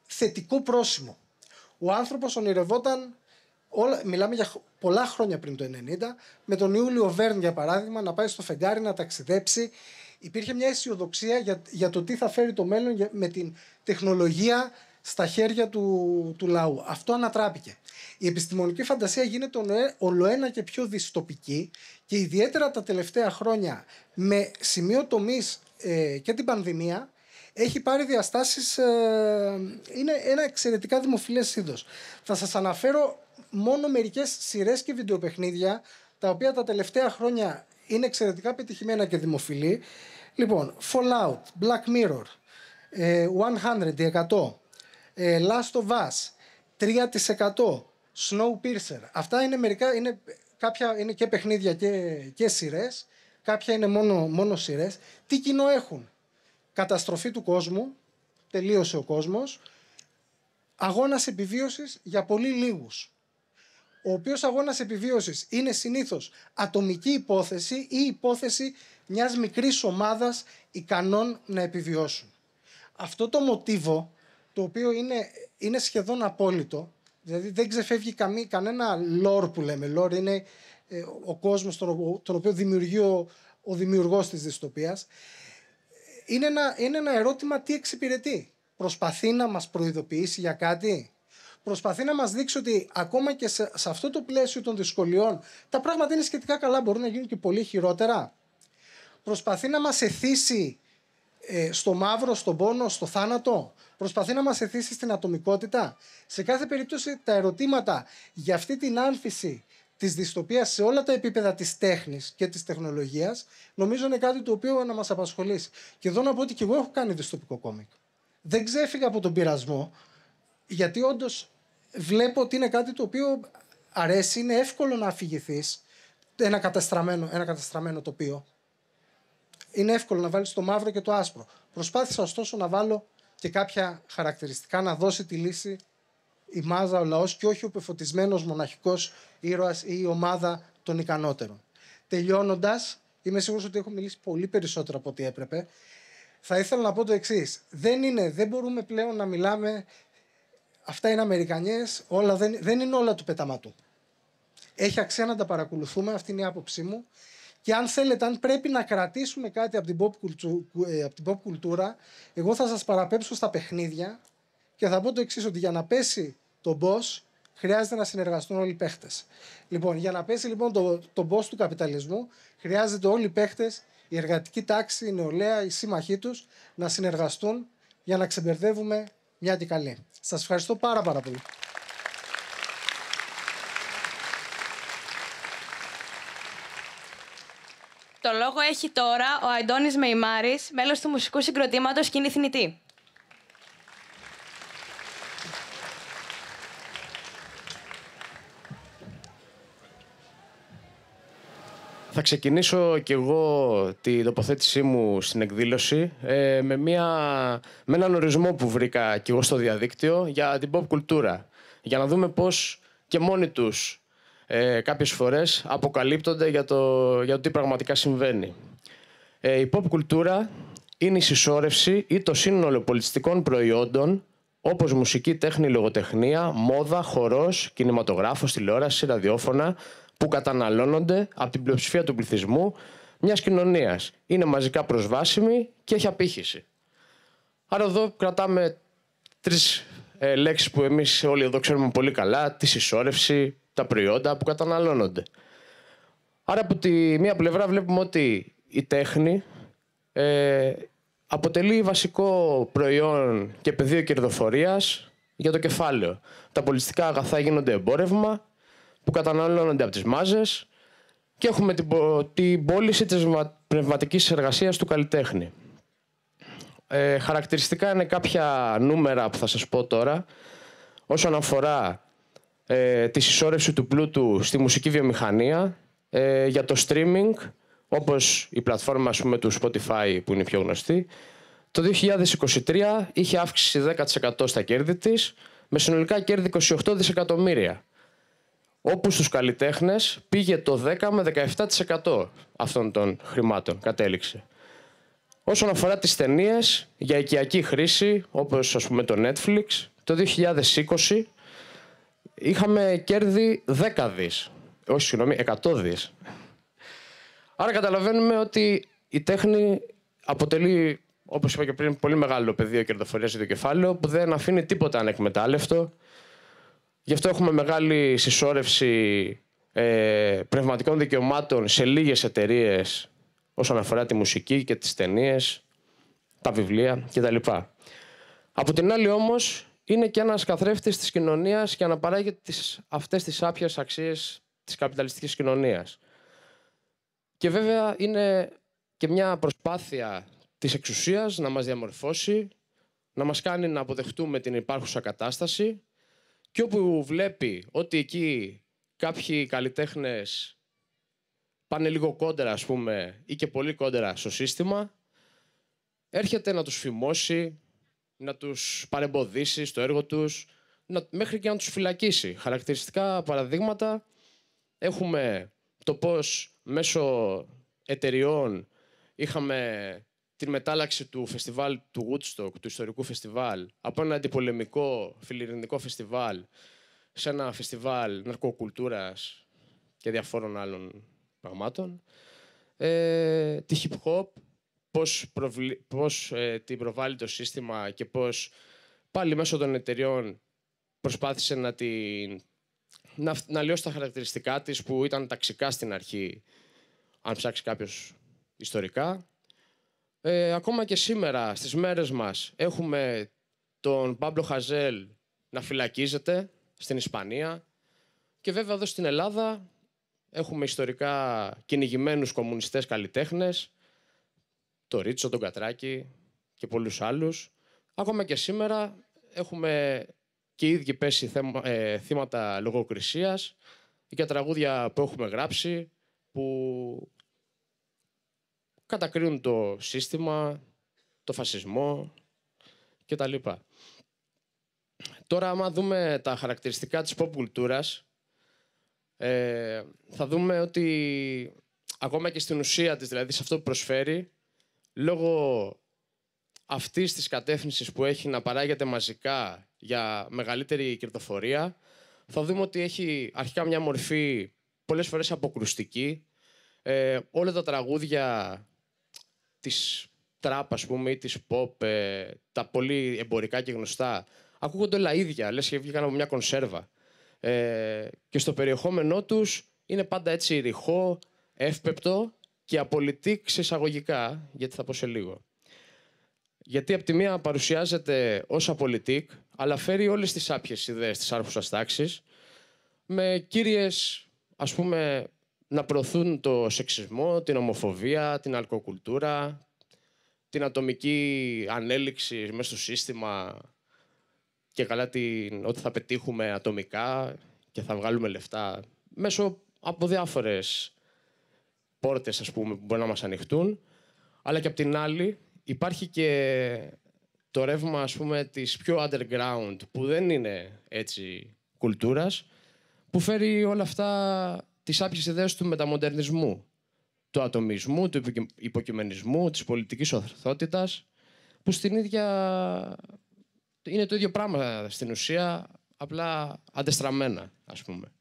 θετικό πρόσημο. Ο άνθρωπος ονειρευόταν, όλα, μιλάμε για πολλά χρόνια πριν το 90, με τον Ιούλιο Βέρν για παράδειγμα να πάει στο φεγγάρι να ταξιδέψει. Υπήρχε μια αισιοδοξία για, για το τι θα φέρει το μέλλον με την τεχνολογία στα χέρια του, του λαού. Αυτό ανατράπηκε. Η επιστημονική φαντασία γίνεται ολοένα και πιο δυστοπική και ιδιαίτερα τα τελευταία χρόνια με σημείο τομής ε, και την πανδημία έχει πάρει διαστάσεις, ε, είναι ένα εξαιρετικά δημοφιλές είδος. Θα σας αναφέρω μόνο μερικές σειρές και βιντεοπαιχνίδια τα οποία τα τελευταία χρόνια είναι εξαιρετικά πετυχημένα και δημοφιλή. Λοιπόν, Fallout, Black Mirror, 100 ε, Λάστο ε, Last 3% Us, 3%. Snowpiercer. Αυτά είναι μερικά, είναι, κάποια είναι και παιχνίδια και, και σειρές. Κάποια είναι μόνο, μόνο σειρές. Τι κοινό έχουν. Καταστροφή του κόσμου. Τελείωσε ο κόσμος. Αγώνας επιβίωσης για πολύ λίγους. Ο οποίος αγώνας επιβίωσης είναι συνήθως ατομική υπόθεση ή υπόθεση μιας μικρής ομάδας ικανών να επιβιώσουν. Αυτό το μοτίβο το οποίο είναι, είναι σχεδόν απόλυτο. Δηλαδή δεν ξεφεύγει καμή, κανένα λόρ που λέμε. Λόρ είναι ε, ο κόσμος τον, τον οποίο δημιουργεί ο, ο δημιουργός της δυστοπίας. Είναι ένα, είναι ένα ερώτημα τι εξυπηρετεί. Προσπαθεί να μας προειδοποιήσει για κάτι. Προσπαθεί να μας δείξει ότι ακόμα και σε, σε αυτό το πλαίσιο των δυσκολιών τα πράγματα είναι σχετικά καλά, μπορούν να γίνουν και πολύ χειρότερα. Προσπαθεί να μας εθίσει ε, στο μαύρο, στον πόνο, στο θάνατο. Προσπαθεί να μας εθίσει στην ατομικότητα. Σε κάθε περίπτωση τα ερωτήματα για αυτή την άνθηση της δυστοπίας σε όλα τα επίπεδα της τέχνης και της τεχνολογίας νομίζω είναι κάτι το οποίο να μας απασχολήσει. Και εδώ να πω ότι και εγώ έχω κάνει δυστοπικό κόμικ. Δεν ξέφυγα από τον πειρασμό γιατί όντως βλέπω ότι είναι κάτι το οποίο αρέσει, είναι εύκολο να αφηγηθείς ένα καταστραμμένο, ένα καταστραμμένο τοπίο είναι εύκολο να βάλεις το μαύρο και το άσπρο. Προσπάθησα ωστόσο να βάλω και κάποια χαρακτηριστικά να δώσει τη λύση η μάζα, ο λαός και όχι ο πεφωτισμένος μοναχικός ήρωας ή η ομάδα των ικανότερων. Τελειώνοντας, είμαι σίγουρος ότι έχω μιλήσει πολύ περισσότερο από ό,τι έπρεπε. Θα ήθελα να πω το εξής. Δεν, είναι, δεν μπορούμε πλέον να μιλάμε. Αυτά είναι Αμερικανιές, δεν, δεν είναι όλα του πεταματού. Έχει αξία να τα παρακολουθούμε, αυτή είναι η άποψή μου. Και αν θέλετε, αν πρέπει να κρατήσουμε κάτι από την pop, ε, από την pop κουλτούρα, εγώ θα σας παραπέμψω στα παιχνίδια και θα πω το εξής ότι για να πέσει το boss χρειάζεται να συνεργαστούν όλοι οι παίχτες. Λοιπόν, για να πέσει λοιπόν το, το boss του καπιταλισμού χρειάζεται όλοι οι παίχτες, η εργατική τάξη, η νεολαία, οι σύμμαχοί τους να συνεργαστούν για να ξεμπερδεύουμε μια και καλή. Σας ευχαριστώ πάρα πάρα πολύ. λόγο έχει τώρα ο Αντώνης Μεϊμάρης, μέλος του μουσικού συγκροτήματος Κοινή Θνητή. Θα ξεκινήσω κι εγώ την τοποθέτησή μου στην εκδήλωση ε, με, μια, με έναν ορισμό που βρήκα κι εγώ στο διαδίκτυο για την pop κουλτούρα. Για να δούμε πώς και μόνοι τους ε, κάποιες φορές αποκαλύπτονται για το, για τι πραγματικά συμβαίνει. Ε, η pop κουλτούρα είναι η συσσόρευση ή το σύνολο πολιτιστικών προϊόντων όπως μουσική, τέχνη, λογοτεχνία, μόδα, χορός, κινηματογράφος, τηλεόραση, ραδιόφωνα που καταναλώνονται από την πλειοψηφία του πληθυσμού μιας κοινωνίας. Είναι μαζικά προσβάσιμη και έχει απήχηση. Άρα εδώ κρατάμε τρεις ε, λέξεις που εμείς όλοι εδώ ξέρουμε πολύ καλά. Τη συσσόρευση, τα προϊόντα που καταναλώνονται. Άρα από τη μία πλευρά βλέπουμε ότι η τέχνη ε, αποτελεί βασικό προϊόν και πεδίο κερδοφορίας για το κεφάλαιο. Τα πολιτιστικά αγαθά γίνονται εμπόρευμα που καταναλώνονται από τις μάζες και έχουμε την, την πώληση της πνευματικής εργασίας του καλλιτέχνη. Ε, χαρακτηριστικά είναι κάποια νούμερα που θα σας πω τώρα όσον αφορά ε, τη συσσόρευση του πλούτου στη μουσική βιομηχανία, ε, για το streaming, όπως η πλατφόρμα ας πούμε, του Spotify που είναι η πιο γνωστή. Το 2023 είχε αύξηση 10% στα κέρδη της, με συνολικά κέρδη 28 δισεκατομμύρια. Όπου στους καλλιτέχνες πήγε το 10 με 17% αυτών των χρημάτων, κατέληξε. Όσον αφορά τις ταινίες για οικιακή χρήση, όπως ας πούμε το Netflix, το 2020 είχαμε κέρδη 10 δις. Όχι, συγγνώμη, 100 δις. Άρα καταλαβαίνουμε ότι η τέχνη αποτελεί, όπως είπα και πριν, πολύ μεγάλο πεδίο κερδοφορίας για το κεφάλαιο που δεν αφήνει τίποτα ανεκμετάλλευτο. Γι' αυτό έχουμε μεγάλη συσσόρευση ε, πνευματικών δικαιωμάτων σε λίγες εταιρείες όσον αφορά τη μουσική και τις ταινίες, τα βιβλία κτλ. Από την άλλη όμως, είναι και ένας καθρέφτης της κοινωνίας και αναπαράγει αυτές τις άπιες αξίες της καπιταλιστικής κοινωνίας. Και βέβαια είναι και μια προσπάθεια της εξουσίας να μας διαμορφώσει, να μας κάνει να αποδεχτούμε την υπάρχουσα κατάσταση και όπου βλέπει ότι εκεί κάποιοι καλλιτέχνες πάνε λίγο κόντερα, ας πούμε, ή και πολύ κόντερα στο σύστημα, έρχεται να τους φημώσει, να τους παρεμποδίσει στο έργο τους, να, μέχρι και να τους φυλακίσει. Χαρακτηριστικά παραδείγματα έχουμε το πώς μέσω εταιριών είχαμε τη μετάλλαξη του φεστιβάλ του Woodstock, του ιστορικού φεστιβάλ, από ένα αντιπολεμικό φιλιρινικό φεστιβάλ σε ένα φεστιβάλ ναρκοκουλτούρας και διαφόρων άλλων πραγμάτων. Ε, τη hip hop, πώς, ε, την προβάλλει το σύστημα και πώς πάλι μέσω των εταιριών προσπάθησε να, την... να, λιώσει τα χαρακτηριστικά της που ήταν ταξικά στην αρχή, αν ψάξει κάποιος ιστορικά. Ε, ακόμα και σήμερα, στις μέρες μας, έχουμε τον Πάμπλο Χαζέλ να φυλακίζεται στην Ισπανία και βέβαια εδώ στην Ελλάδα έχουμε ιστορικά κυνηγημένους κομμουνιστές καλλιτέχνες το Ρίτσο, τον Κατράκη και πολλούς άλλους. Ακόμα και σήμερα έχουμε και οι ίδιοι πέσει θέμα, ε, θύματα λογοκρισίας και τραγούδια που έχουμε γράψει που κατακρίνουν το σύστημα, το φασισμό κτλ. Τώρα, άμα δούμε τα χαρακτηριστικά της pop κουλτούρας, ε, θα δούμε ότι ακόμα και στην ουσία της, δηλαδή σε αυτό που προσφέρει, λόγω αυτής της κατεύθυνσης που έχει να παράγεται μαζικά για μεγαλύτερη κερδοφορία, θα δούμε ότι έχει αρχικά μια μορφή πολλές φορές αποκρουστική. Ε, όλα τα τραγούδια της τραπ, ας πούμε, ή της pop, ε, τα πολύ εμπορικά και γνωστά, ακούγονται όλα ίδια, λες και βγήκαν από μια κονσέρβα. Ε, και στο περιεχόμενό τους είναι πάντα έτσι ρηχό, εύπεπτο και απολυτή εισαγωγικά, γιατί θα πω σε λίγο. Γιατί από τη μία παρουσιάζεται ως απολυτικ, αλλά φέρει όλες τις άπιες ιδέες της άρχουσας τάξης, με κύριες, ας πούμε, να προωθούν το σεξισμό, την ομοφοβία, την αλκοκουλτούρα, την ατομική ανέλυξη μέσα στο σύστημα και καλά την, ότι θα πετύχουμε ατομικά και θα βγάλουμε λεφτά μέσω από διάφορες πόρτες που μπορεί να μας ανοιχτούν. Αλλά και απ' την άλλη υπάρχει και το ρεύμα ας πούμε, της πιο underground που δεν είναι έτσι κουλτούρας που φέρει όλα αυτά τις άπιες ιδέες του μεταμοντερνισμού του ατομισμού, του υποκειμενισμού, της πολιτικής ορθότητας που στην ίδια είναι το ίδιο πράγμα στην ουσία απλά αντεστραμμένα ας πούμε.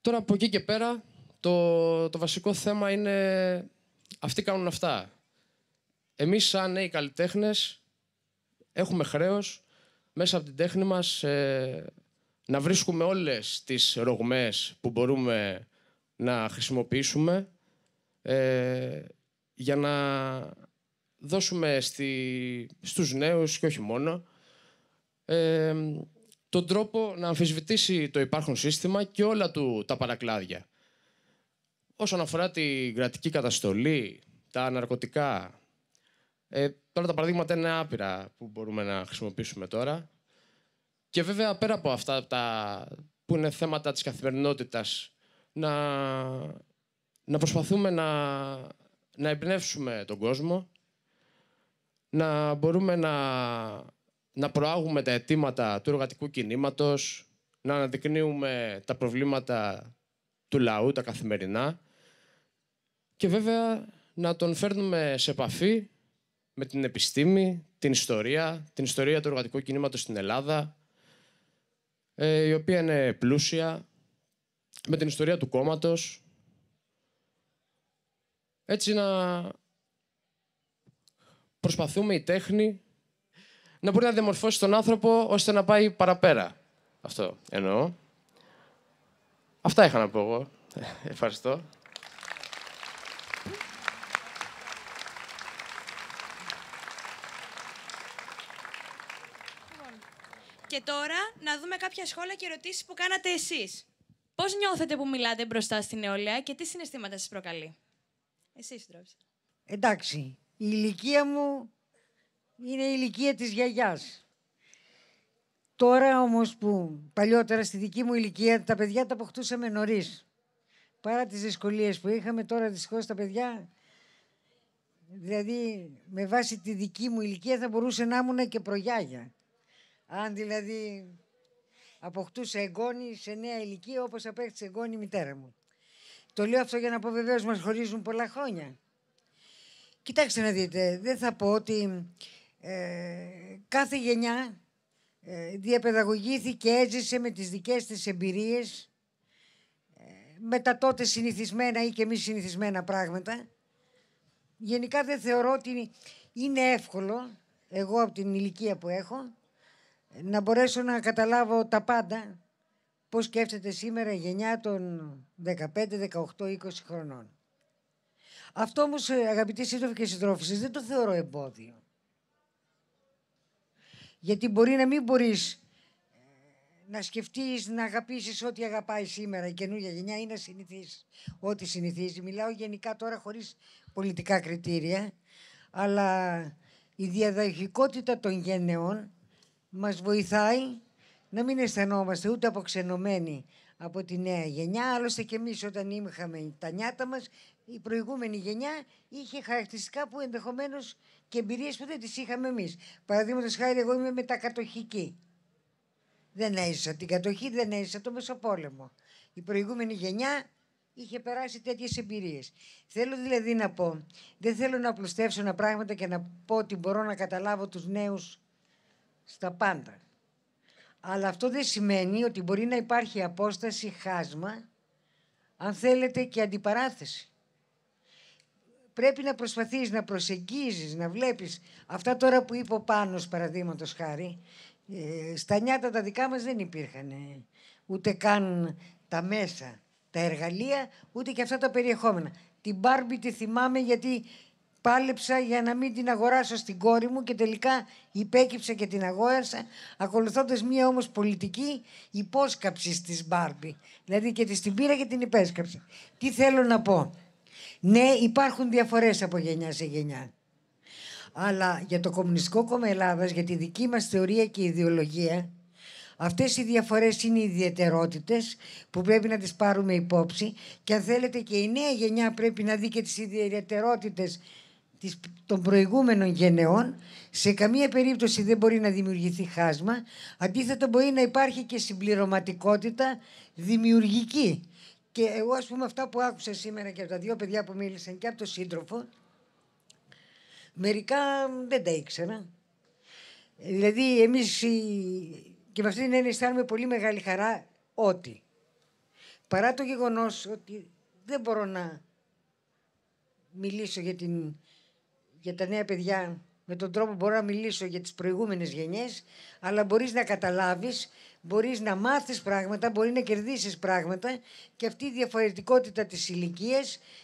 Τώρα από εκεί και πέρα το, βασικό θέμα είναι αυτοί κάνουν αυτά. Εμείς σαν νέοι καλλιτέχνες έχουμε χρέος μέσα από την τέχνη μας ε, να βρίσκουμε όλες τις ρογμές που μπορούμε να χρησιμοποιήσουμε ε, για να δώσουμε στη, στους νέους και όχι μόνο ε, τον τρόπο να αμφισβητήσει το υπάρχον σύστημα και όλα του τα παρακλάδια. Όσον αφορά την κρατική καταστολή, τα ναρκωτικά, ε, τώρα τα παραδείγματα είναι άπειρα που μπορούμε να χρησιμοποιήσουμε τώρα. Και βέβαια πέρα από αυτά τα, που είναι θέματα της καθημερινότητας, να, να προσπαθούμε να, να εμπνεύσουμε τον κόσμο, να μπορούμε να, να προάγουμε τα αιτήματα του εργατικού κινήματος, να αναδεικνύουμε τα προβλήματα του λαού τα καθημερινά και βέβαια να τον φέρνουμε σε επαφή με την επιστήμη, την ιστορία, την ιστορία του εργατικού κινήματος στην Ελλάδα, ε, η οποία είναι πλούσια, με την ιστορία του κόμματος, έτσι να προσπαθούμε η τέχνη να μπορεί να διαμορφώσει τον άνθρωπο ώστε να πάει παραπέρα. Αυτό εννοώ. Αυτά είχα να πω εγώ. Ευχαριστώ. Και τώρα να δούμε κάποια σχόλια και ερωτήσεις που κάνατε εσείς. Πώς νιώθετε που μιλάτε μπροστά στην νεολαία και τι συναισθήματα σας προκαλεί. Εσύ, Εντάξει, η ηλικία μου είναι η ηλικία της γιαγιάς. Τώρα όμως που παλιότερα στη δική μου ηλικία τα παιδιά τα αποκτούσαμε νωρίς. Παρά τις δυσκολίες που είχαμε τώρα δυστυχώς τα παιδιά δηλαδή με βάση τη δική μου ηλικία θα μπορούσε να ήμουν και προγιάγια. Αν δηλαδή αποκτούσα εγγόνη σε νέα ηλικία όπως απέκτησε εγγόνη η μητέρα μου. Το λέω αυτό για να πω βεβαίως μας χωρίζουν πολλά χρόνια. Κοιτάξτε να δείτε, δεν θα πω ότι ε, κάθε γενιά ε, διαπαιδαγωγήθηκε, έζησε με τις δικές της εμπειρίες, ε, με τα τότε συνηθισμένα ή και μη συνηθισμένα πράγματα. Γενικά δεν θεωρώ ότι είναι εύκολο, εγώ από την ηλικία που έχω, να μπορέσω να καταλάβω τα πάντα, πώς σκέφτεται σήμερα η γενιά των 15, 18, 20 χρονών. Αυτό όμως ε, αγαπητοί σύντροφοι και συντρόφοι, δεν το θεωρώ εμπόδιο. Γιατί μπορεί να μην μπορείς ε, να σκεφτείς να αγαπήσεις ό,τι αγαπάει σήμερα η καινούργια γενιά ή να συνηθίσεις ό,τι συνηθίζει. Μιλάω γενικά τώρα χωρίς πολιτικά κριτήρια, αλλά η να συνηθισει οτι συνηθιζει μιλαω γενικα τωρα χωρις πολιτικα κριτηρια αλλα η διαδοχικοτητα των γενεών μας βοηθάει να μην αισθανόμαστε ούτε αποξενωμένοι από τη νέα γενιά. Άλλωστε και εμείς όταν είχαμε τα νιάτα μας, η προηγούμενη γενιά είχε χαρακτηριστικά που ενδεχομένως και εμπειρίες που δεν τις είχαμε εμείς. Παραδείγματος χάρη, εγώ είμαι μετακατοχική. Δεν έζησα την κατοχή, δεν έζησα το Μεσοπόλεμο. Η προηγούμενη γενιά είχε περάσει τέτοιες εμπειρίες. Θέλω δηλαδή να πω, δεν θέλω να απλουστεύσω ένα πράγματα και να πω ότι μπορώ να καταλάβω τους νέους στα πάντα. Αλλά αυτό δεν σημαίνει ότι μπορεί να υπάρχει απόσταση, χάσμα, αν θέλετε και αντιπαράθεση πρέπει να προσπαθείς να προσεγγίζεις, να βλέπεις αυτά τώρα που είπε ο Πάνος παραδείγματος χάρη, ε, στα νιάτα τα δικά μας δεν υπήρχαν ε, ούτε καν τα μέσα, τα εργαλεία, ούτε και αυτά τα περιεχόμενα. Την Μπάρμπι τη θυμάμαι γιατί πάλεψα για να μην την αγοράσω στην κόρη μου και τελικά υπέκυψα και την αγόρασα, ακολουθώντας μία όμως πολιτική υπόσκαψης της Μπάρμπι. Δηλαδή και την πήρα και την υπέσκαψα. Τι θέλω να πω. Ναι, υπάρχουν διαφορές από γενιά σε γενιά. Αλλά για το Κομμουνιστικό Κόμμα Ελλάδας, για τη δική μας θεωρία και ιδεολογία, αυτές οι διαφορές είναι οι ιδιαιτερότητες που πρέπει να τις πάρουμε υπόψη και αν θέλετε και η νέα γενιά πρέπει να δει και τις ιδιαίτερότητε των προηγούμενων γενεών σε καμία περίπτωση δεν μπορεί να δημιουργηθεί χάσμα αντίθετα μπορεί να υπάρχει και συμπληρωματικότητα δημιουργική και εγώ, ας πούμε, αυτά που άκουσα σήμερα και από τα δύο παιδιά που μίλησαν και από τον σύντροφο, μερικά δεν τα ήξερα. Δηλαδή, εμείς και με αυτή την έννοια αισθάνομαι πολύ μεγάλη χαρά ότι παρά το γεγονός ότι δεν μπορώ να μιλήσω για, την, για τα νέα παιδιά με τον τρόπο που μπορώ να μιλήσω για τις προηγούμενες γενιές, αλλά μπορείς να καταλάβεις μπορείς να μάθεις πράγματα, μπορεί να κερδίσεις πράγματα και αυτή η διαφορετικότητα της ηλικίας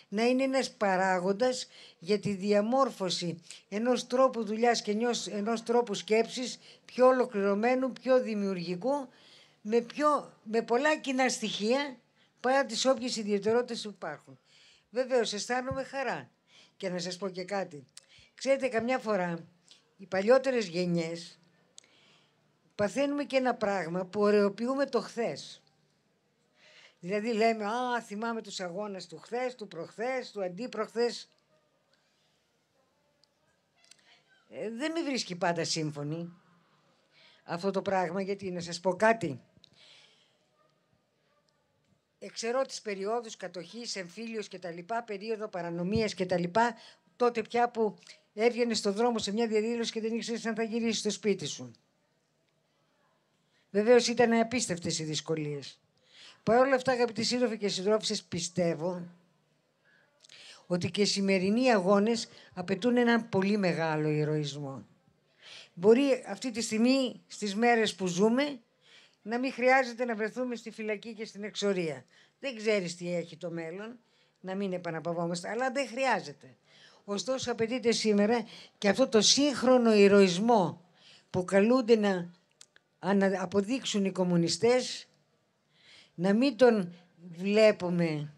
να είναι ένας παράγοντας για τη διαμόρφωση ενός τρόπου δουλειάς και ενός τρόπου σκέψης πιο ολοκληρωμένου, πιο δημιουργικού, με, πιο, με πολλά κοινά στοιχεία παρά τις όποιες ιδιαιτερότητες που υπάρχουν. Βεβαίως, αισθάνομαι χαρά. Και να σας πω και κάτι. Ξέρετε, καμιά φορά οι παλιότερες γενιές παθαίνουμε και ένα πράγμα που ωρεοποιούμε το χθες. Δηλαδή λέμε, α, θυμάμαι τους αγώνες του χθες, του προχθές, του αντίπροχθες. Ε, δεν με βρίσκει πάντα σύμφωνη αυτό το πράγμα, γιατί να σας πω κάτι. Εξαιρώ τις περιόδους κατοχής, εμφύλιος και τα λοιπά, περίοδο παρανομίας και τα λοιπά, τότε πια που έβγαινε στον δρόμο σε μια διαδήλωση και δεν ήξερες αν θα γυρίσεις στο σπίτι σου. Βεβαίως ήταν απίστευτες οι δυσκολίες. Παρ' όλα αυτά, αγαπητοί σύντροφοι και συντρόφισε, πιστεύω ότι και οι σημερινοί αγώνες απαιτούν έναν πολύ μεγάλο ηρωισμό. Μπορεί αυτή τη στιγμή, στις μέρες που ζούμε, να μην χρειάζεται να βρεθούμε στη φυλακή και στην εξορία. Δεν ξέρεις τι έχει το μέλλον, να μην επαναπαυόμαστε, αλλά δεν χρειάζεται. Ωστόσο, απαιτείται σήμερα και αυτό το σύγχρονο ηρωισμό που καλούνται να αν αποδείξουν οι κομμουνιστές να μην τον βλέπουμε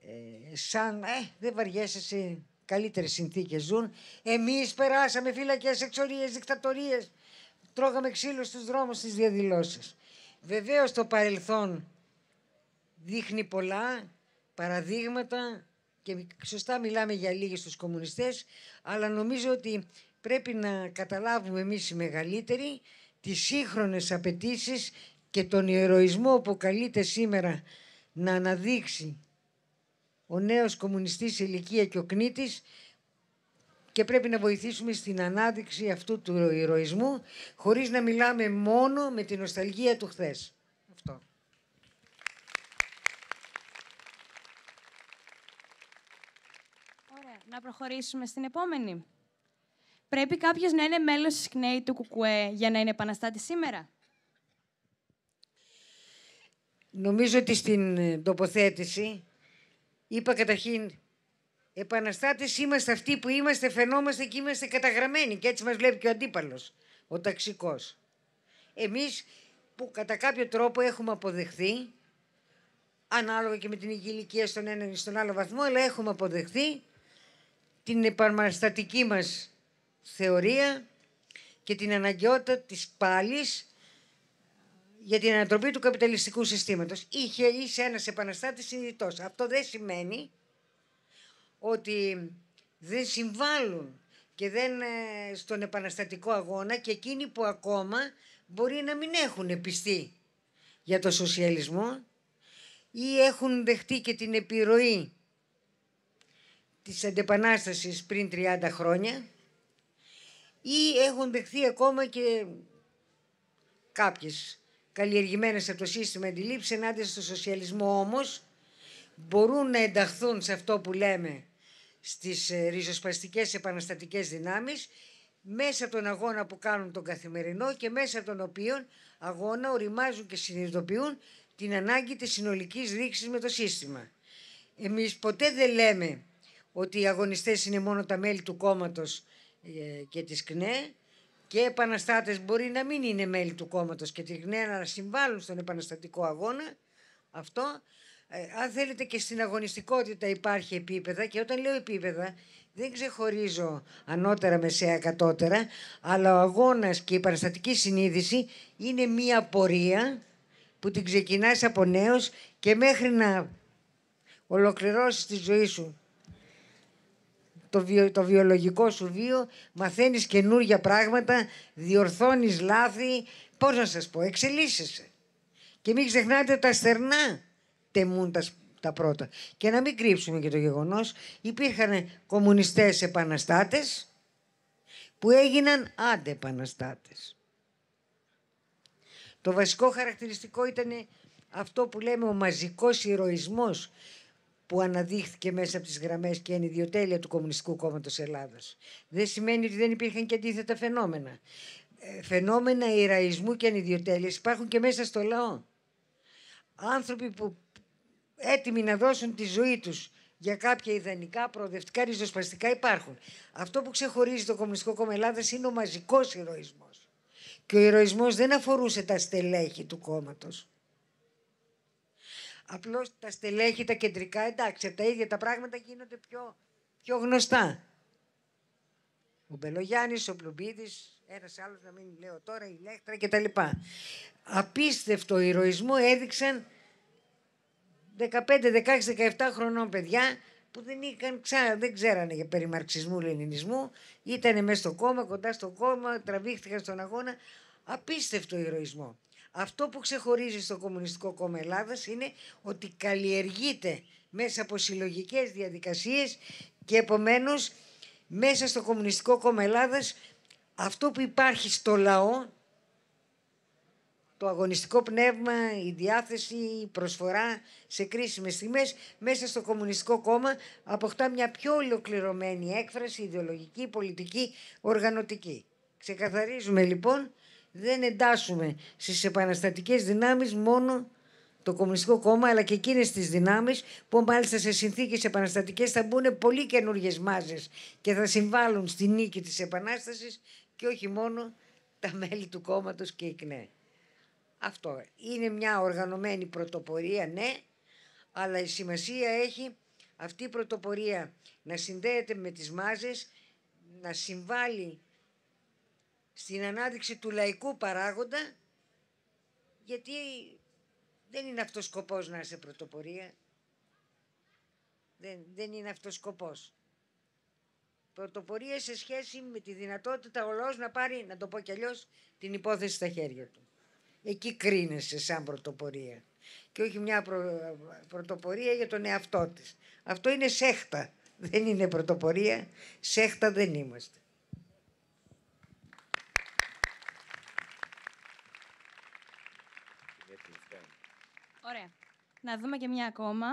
ε, σαν ε, δεν βαριέσαι σε καλύτερες συνθήκες ζουν. Εμείς περάσαμε φύλακες, εξορίες, δικτατορίες. Τρώγαμε ξύλο στους δρόμους στις διαδηλώσεις. Βεβαίως το παρελθόν δείχνει πολλά παραδείγματα και σωστά μιλάμε για λίγες τους κομμουνιστές, αλλά νομίζω ότι πρέπει να καταλάβουμε εμείς οι μεγαλύτεροι τις σύγχρονες απαιτήσεις και τον ηρωισμό που καλείται σήμερα να αναδείξει ο νέος κομμουνιστής ηλικία και ο κνήτης και πρέπει να βοηθήσουμε στην ανάδειξη αυτού του ηρωισμού χωρίς να μιλάμε μόνο με την νοσταλγία του χθες. Αυτό. Ωραία. Να προχωρήσουμε στην επόμενη πρέπει κάποιος να είναι μέλος της ΚΝΕΗ του ΚΚΕ για να είναι επαναστάτης σήμερα. Νομίζω ότι στην ε, τοποθέτηση είπα καταρχήν Επαναστάτες είμαστε αυτοί που είμαστε, φαινόμαστε και είμαστε καταγραμμένοι και έτσι μας βλέπει και ο αντίπαλος, ο ταξικός. Εμείς που κατά κάποιο τρόπο έχουμε αποδεχθεί, ανάλογα και με την ηλικία στον ένα ή στον άλλο βαθμό, αλλά έχουμε αποδεχθεί την επαναστατική μας θεωρία και την αναγκαιότητα της πάλης για την ανατροπή του καπιταλιστικού συστήματος. Είχε, είσαι ένας επαναστάτης συνειδητός. Αυτό δεν σημαίνει ότι δεν συμβάλλουν και δεν ε, στον επαναστατικό αγώνα και εκείνοι που ακόμα μπορεί να μην έχουν πιστεί για το σοσιαλισμό ή έχουν δεχτεί και την επιρροή της αντεπανάστασης πριν 30 χρόνια ή έχουν δεχθεί ακόμα και κάποιες καλλιεργημένες από το σύστημα αντιλήψεις ενάντια στο σοσιαλισμό όμως μπορούν να ενταχθούν σε αυτό που λέμε στις ε, ριζοσπαστικές επαναστατικές δυνάμεις μέσα από τον αγώνα που κάνουν τον καθημερινό και μέσα από τον οποίο αγώνα οριμάζουν και συνειδητοποιούν την ανάγκη της συνολικής ρήξης με το σύστημα. Εμείς ποτέ δεν λέμε ότι οι αγωνιστές είναι μόνο τα μέλη του κόμματος ε, και της ΚΝΕ και επαναστάτες μπορεί να μην είναι μέλη του κόμματος και τη ΚΝΕ να συμβάλλουν στον επαναστατικό αγώνα αυτό ε, αν θέλετε και στην αγωνιστικότητα υπάρχει επίπεδα και όταν λέω επίπεδα δεν ξεχωρίζω ανώτερα, μεσαία, κατώτερα αλλά ο αγώνας και η παραστατική συνείδηση είναι μία πορεία που την ξεκινάς από νέος και μέχρι να ολοκληρώσεις τη ζωή σου το, βιο, το βιολογικό σου βίο, μαθαίνεις καινούργια πράγματα, διορθώνεις λάθη, πώς να σας πω, εξελίσσεσαι. Και μην ξεχνάτε τα στερνά τεμούν τα, τα πρώτα. Και να μην κρύψουμε και το γεγονός, υπήρχαν κομμουνιστές επαναστάτες που έγιναν αντεπαναστάτες. Το βασικό χαρακτηριστικό ήταν αυτό που λέμε ο μαζικός ηρωισμός που αναδείχθηκε μέσα από τις γραμμές και είναι του Κομμουνιστικού Κόμματος Ελλάδος. Δεν σημαίνει ότι δεν υπήρχαν και αντίθετα φαινόμενα. Ε, φαινόμενα ηραϊσμού και ανιδιοτέλειας υπάρχουν και μέσα στο λαό. Άνθρωποι που έτοιμοι να δώσουν τη ζωή τους για κάποια ιδανικά, προοδευτικά, ριζοσπαστικά υπάρχουν. Αυτό που ξεχωρίζει το Κομμουνιστικό Κόμμα Ελλάδας είναι ο μαζικός ηρωισμός. Και ο ηρωισμός δεν αφορούσε τα στελέχη του κόμματος. Απλώς τα στελέχη, τα κεντρικά, εντάξει, τα ίδια τα πράγματα γίνονται πιο, πιο γνωστά. Ο Μπελογιάννης, ο Πλουμπίδη, ένας άλλος να μην λέω τώρα, η Λέχτρα κτλ. Απίστευτο ηρωισμό έδειξαν 15, 16, 17 χρονών παιδιά που δεν, είχαν, ξα... δεν ξέρανε για περί μαρξισμού, λενινισμού. Ήτανε μέσα στο κόμμα, κοντά στο κόμμα, τραβήχτηκαν στον αγώνα. Απίστευτο ηρωισμό. Αυτό που ξεχωρίζει στο Κομμουνιστικό Κόμμα Ελλάδας είναι ότι καλλιεργείται μέσα από συλλογικές διαδικασίες και επομένως μέσα στο Κομμουνιστικό Κόμμα αυτό που υπάρχει στο λαό, το αγωνιστικό πνεύμα, η διάθεση, η προσφορά σε κρίσιμες στιγμές μέσα στο Κομμουνιστικό Κόμμα αποκτά μια πιο ολοκληρωμένη έκφραση ιδεολογική, πολιτική, οργανωτική. Ξεκαθαρίζουμε λοιπόν δεν εντάσσουμε στις επαναστατικές δυνάμεις μόνο το Κομμουνιστικό Κόμμα, αλλά και εκείνες τις δυνάμεις που μάλιστα σε συνθήκες επαναστατικές θα μπουν πολύ καινούριε μάζες και θα συμβάλλουν στη νίκη της Επανάστασης και όχι μόνο τα μέλη του κόμματος και η ΚΝΕ. Αυτό είναι μια οργανωμένη πρωτοπορία, ναι, αλλά η σημασία έχει αυτή η πρωτοπορία να συνδέεται με τις μάζες, να συμβάλλει στην ανάδειξη του λαϊκού παράγοντα γιατί δεν είναι αυτός σκοπός να είσαι πρωτοπορία. Δεν, δεν είναι αυτός σκοπός. Πρωτοπορία σε σχέση με τη δυνατότητα ο να πάρει, να το πω κι αλλιώς, την υπόθεση στα χέρια του. Εκεί κρίνεσαι σαν πρωτοπορία. Και όχι μια πρωτοπορία για τον εαυτό της. Αυτό είναι σέχτα. Δεν είναι πρωτοπορία. Σέχτα δεν είμαστε. Να δούμε και μια ακόμα.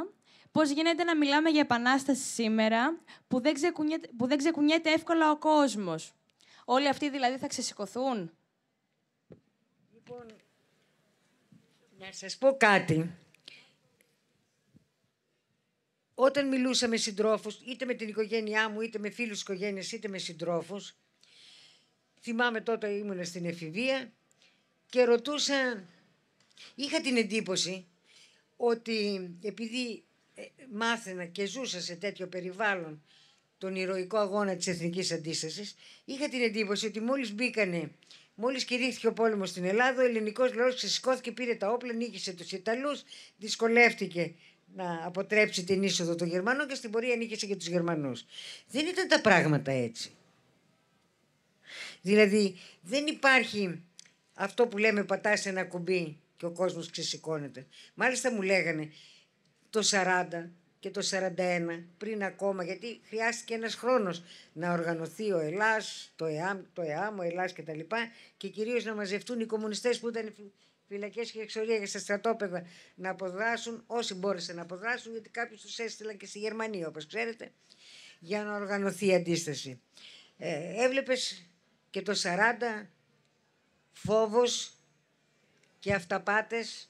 Πώς γίνεται να μιλάμε για επανάσταση σήμερα που δεν ξεκουνιέται, που εύκολα ο κόσμος. Όλοι αυτοί δηλαδή θα ξεσηκωθούν. Λοιπόν, να σας πω κάτι. Όταν μιλούσα με συντρόφους, είτε με την οικογένειά μου, είτε με φίλους της οικογένειας, είτε με συντρόφους, θυμάμαι τότε ήμουν στην εφηβεία και ρωτούσα, είχα την εντύπωση ότι επειδή ε, μάθαινα και ζούσα σε τέτοιο περιβάλλον τον ηρωικό αγώνα της εθνικής αντίστασης, είχα την εντύπωση ότι μόλις μπήκανε, μόλις κηρύχθηκε ο πόλεμος στην Ελλάδα, ο ελληνικός λαός ξεσηκώθηκε, πήρε τα όπλα, νίκησε τους Ιταλούς, δυσκολεύτηκε να αποτρέψει την είσοδο των Γερμανών και στην πορεία νίκησε και τους Γερμανούς. Δεν ήταν τα πράγματα έτσι. Δηλαδή δεν υπάρχει αυτό που λέμε πατάς ένα κουμπί και ο κόσμος ξεσηκώνεται. Μάλιστα μου λέγανε το 40 και το 41 πριν ακόμα, γιατί χρειάστηκε ένας χρόνος να οργανωθεί ο Ελλάς, το ΕΑΜ, το ΕΑΜ ο Ελλάς τα λοιπά, και κυρίως να μαζευτούν οι κομμουνιστές που ήταν φυλακές και εξορία στα στρατόπεδα να αποδράσουν όσοι μπόρεσαν να αποδράσουν, γιατί κάποιους τους έστειλαν και στη Γερμανία όπως ξέρετε, για να οργανωθεί η αντίσταση. Ε, έβλεπες και το 40 φόβος και αυταπάτες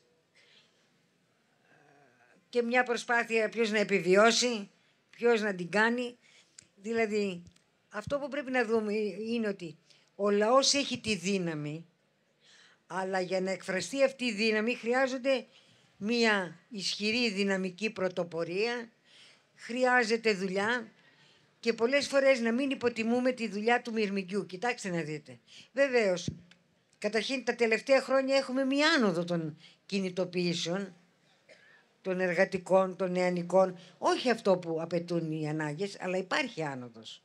και μια προσπάθεια ποιος να επιβιώσει, ποιος να την κάνει. Δηλαδή, αυτό που πρέπει να δούμε είναι ότι ο λαός έχει τη δύναμη, αλλά για να εκφραστεί αυτή η δύναμη χρειάζονται μια ισχυρή δυναμική πρωτοπορία, χρειάζεται δουλειά και πολλές φορές να μην υποτιμούμε τη δουλειά του μυρμικιού. Κοιτάξτε να δείτε. Βεβαίως, Καταρχήν τα τελευταία χρόνια έχουμε μία άνοδο των κινητοποιήσεων, των εργατικών, των νεανικών. Όχι αυτό που απαιτούν οι ανάγκες, αλλά υπάρχει άνοδος.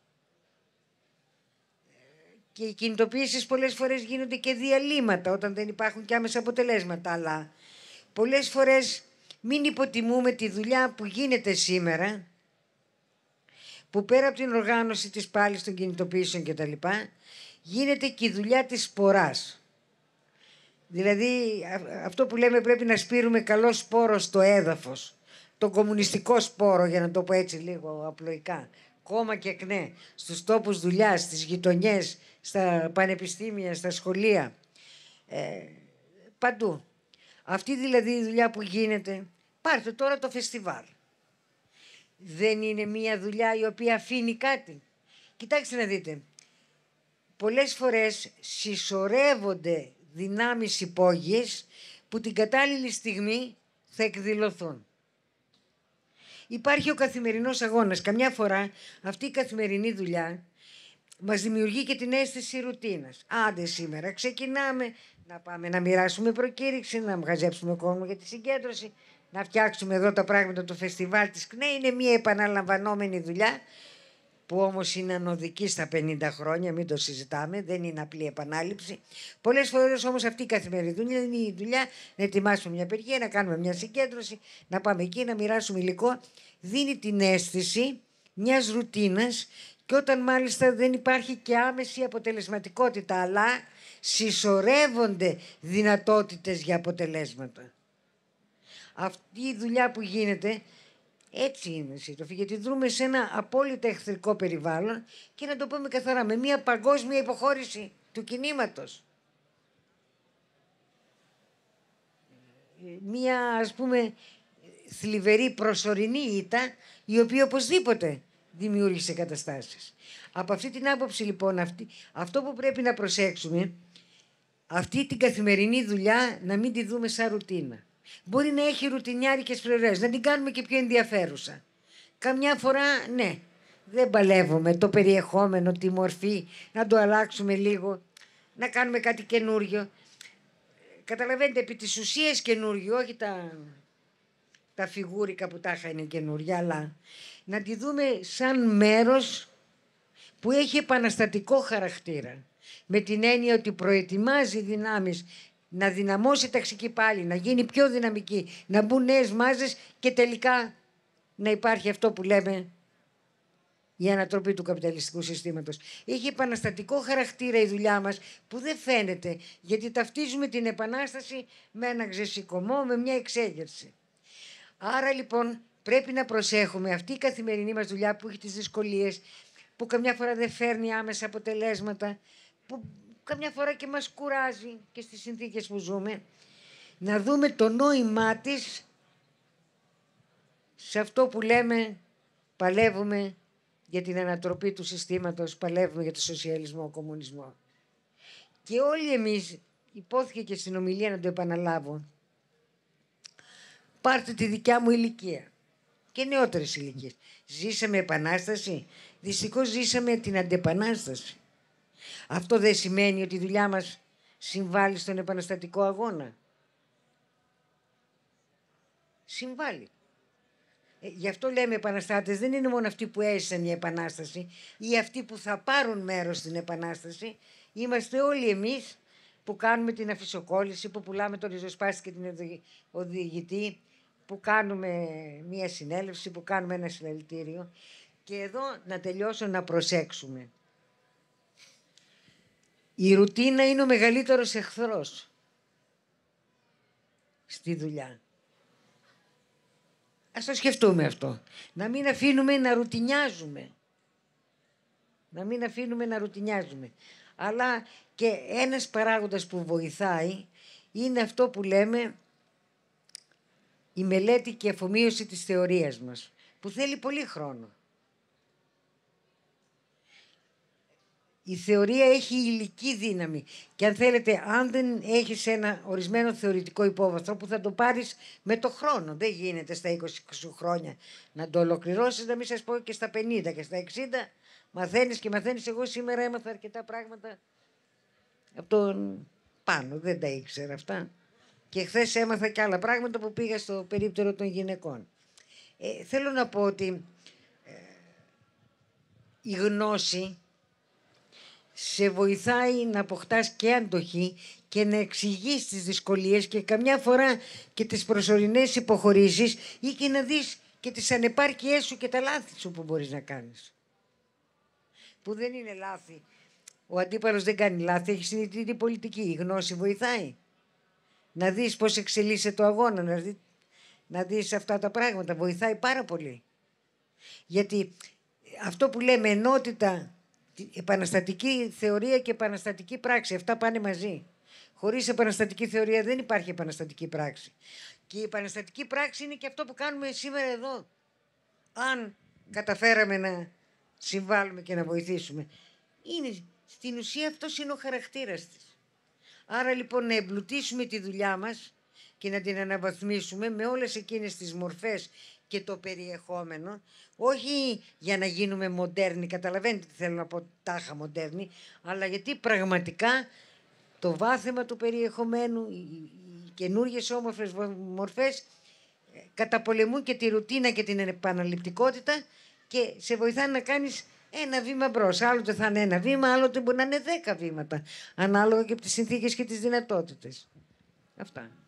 Και οι κινητοποιήσεις πολλές φορές γίνονται και διαλύματα όταν δεν υπάρχουν και άμεσα αποτελέσματα. Αλλά πολλές φορές μην υποτιμούμε τη δουλειά που γίνεται σήμερα, που πέρα από την οργάνωση της πάλης των κινητοποιήσεων κτλ. γίνεται και η δουλειά της σποράς. Δηλαδή αυτό που λέμε πρέπει να σπείρουμε καλός σπόρος στο έδαφος. Το κομμουνιστικό σπόρο για να το πω έτσι λίγο απλοϊκά. Κόμμα και κνέ στους τόπους δουλειάς, στις γειτονιές, στα πανεπιστήμια, στα σχολεία. Ε, παντού. Αυτή δηλαδή η δουλειά που γίνεται. Πάρτε τώρα το φεστιβάλ. Δεν είναι μια δουλειά η οποία αφήνει κάτι. Κοιτάξτε να δείτε. Πολλές φορές συσσωρεύονται δυνάμεις υπόγειες που την κατάλληλη στιγμή θα εκδηλωθούν. Υπάρχει ο καθημερινός αγώνας. Καμιά φορά αυτή η καθημερινή δουλειά μας δημιουργεί και την αίσθηση ρουτίνας. Άντε σήμερα ξεκινάμε να πάμε να μοιράσουμε προκήρυξη, να μαζέψουμε κόσμο για τη συγκέντρωση, να φτιάξουμε εδώ τα πράγματα το φεστιβάλ της ΚΝΕ. Είναι μια επαναλαμβανόμενη δουλειά που όμως είναι ανωδική στα 50 χρόνια, μην το συζητάμε, δεν είναι απλή επανάληψη. Πολλές φορές όμως αυτή η καθημερινή δουλειά είναι η δουλειά να ετοιμάσουμε μια περιοχή να κάνουμε μια συγκέντρωση, να πάμε εκεί, να μοιράσουμε υλικό. Δίνει την αίσθηση μιας ρουτίνας και όταν μάλιστα δεν υπάρχει και άμεση αποτελεσματικότητα, αλλά συσσωρεύονται δυνατότητες για αποτελέσματα. Αυτή η δουλειά που γίνεται έτσι είναι η σύντροφη, γιατί δρούμε σε ένα απόλυτα εχθρικό περιβάλλον και να το πούμε καθαρά, με μια παγκόσμια υποχώρηση του κινήματος. Ε, μια ας πούμε θλιβερή προσωρινή ήττα η οποία οπωσδήποτε δημιούργησε καταστάσεις. Από αυτή την άποψη λοιπόν αυτή, αυτό που πρέπει να προσέξουμε αυτή την καθημερινή δουλειά να μην τη δούμε σαν ρουτίνα. Μπορεί να έχει ρουτινιάρικες φρουρές, να την κάνουμε και πιο ενδιαφέρουσα. Καμιά φορά, ναι, δεν παλεύουμε το περιεχόμενο, τη μορφή, να το αλλάξουμε λίγο, να κάνουμε κάτι καινούριο. Καταλαβαίνετε, επί της ουσίας καινούριο, όχι τα, τα φιγούρικα που τάχα είναι καινούρια, αλλά να τη δούμε σαν μέρος που έχει επαναστατικό χαρακτήρα. Με την έννοια ότι προετοιμάζει δυνάμεις να δυναμώσει η ταξική πάλι, να γίνει πιο δυναμική, να μπουν νέες μάζες και τελικά να υπάρχει αυτό που λέμε η ανατροπή του καπιταλιστικού συστήματος. Έχει επαναστατικό χαρακτήρα η δουλειά μας που δεν φαίνεται γιατί ταυτίζουμε την επανάσταση με ένα ξεσηκωμό, με μια εξέγερση. Άρα λοιπόν πρέπει να προσέχουμε αυτή η καθημερινή μας δουλειά που έχει τις δυσκολίες, που καμιά φορά δεν φέρνει άμεσα αποτελέσματα, καμιά φορά και μας κουράζει και στις συνθήκες που ζούμε, να δούμε το νόημά της σε αυτό που λέμε παλεύουμε για την ανατροπή του συστήματος, παλεύουμε για το σοσιαλισμό, κομμουνισμός. Και όλοι εμείς, υπόθηκε και στην ομιλία να το επαναλάβω, πάρτε τη δικιά μου ηλικία και νεότερες ηλικίες. Ζήσαμε επανάσταση, δυστυχώς ζήσαμε την αντεπανάσταση. Αυτό δεν σημαίνει ότι η δουλειά μας συμβάλλει στον επαναστατικό αγώνα. Συμβάλλει. Ε, γι' αυτό λέμε επαναστάτες, δεν είναι μόνο αυτοί που έζησαν μια επανάσταση ή αυτοί που θα πάρουν μέρος στην επανάσταση. Είμαστε όλοι εμείς που κάνουμε την αφισοκόλληση, που πουλάμε τον ριζοσπάστη και την οδηγητή, που κάνουμε μια συνέλευση, που κάνουμε ένα συλλαλητήριο. Και εδώ να τελειώσω να προσέξουμε. Η ρουτίνα είναι ο μεγαλύτερος εχθρός στη δουλειά. Ας το σκεφτούμε αυτό. Να μην αφήνουμε να ρουτινιάζουμε. Να μην αφήνουμε να ρουτινιάζουμε. Αλλά και ένας παράγοντας που βοηθάει είναι αυτό που λέμε η μελέτη και αφομοίωση της θεωρίας μας, που θέλει πολύ χρόνο. Η θεωρία έχει υλική δύναμη. Και αν θέλετε, αν δεν έχεις ένα ορισμένο θεωρητικό υπόβαθρο που θα το πάρεις με το χρόνο. Δεν γίνεται στα 20 χρόνια να το ολοκληρώσεις, να μην σας πω και στα 50 και στα 60. Μαθαίνεις και μαθαίνεις. Εγώ σήμερα έμαθα αρκετά πράγματα από τον πάνω. Δεν τα ήξερα αυτά. Και χθες έμαθα και άλλα πράγματα που πήγα στο περίπτερο των γυναικών. Ε, θέλω να πω ότι ε, η γνώση σε βοηθάει να αποκτάς και αντοχή και να εξηγείς τις δυσκολίες και καμιά φορά και τις προσωρινές υποχωρήσεις ή και να δεις και τις ανεπάρκειές σου και τα λάθη σου που μπορείς να κάνεις. Που δεν είναι λάθη. Ο αντίπαλος δεν κάνει λάθη, έχει συνειδητή πολιτική. Η γνώση βοηθάει. Να δεις πώς εξελίσσεται το αγώνα, να δεις, να δεις αυτά τα πράγματα. Βοηθάει πάρα πολύ. Γιατί αυτό που λέμε ενότητα επαναστατική θεωρία και επαναστατική πράξη. Αυτά πάνε μαζί. Χωρίς επαναστατική θεωρία δεν υπάρχει επαναστατική πράξη. Και η επαναστατική πράξη είναι και αυτό που κάνουμε σήμερα εδώ. Αν καταφέραμε να συμβάλλουμε και να βοηθήσουμε. Είναι, στην ουσία αυτός είναι ο χαρακτήρας της. Άρα λοιπόν να εμπλουτίσουμε τη δουλειά μας και να την αναβαθμίσουμε με όλες εκείνες τις μορφές και το περιεχόμενο, όχι για να γίνουμε μοντέρνοι, καταλαβαίνετε τι θέλω να πω τάχα μοντέρνοι, αλλά γιατί πραγματικά το βάθεμα του περιεχομένου, οι καινούριε όμορφες μορφές ε, καταπολεμούν και τη ρουτίνα και την επαναληπτικότητα και σε βοηθάνε να κάνεις ένα βήμα μπρος. Άλλοτε θα είναι ένα βήμα, άλλοτε μπορεί να είναι δέκα βήματα. Ανάλογα και από τις συνθήκες και τις δυνατότητες. Αυτά.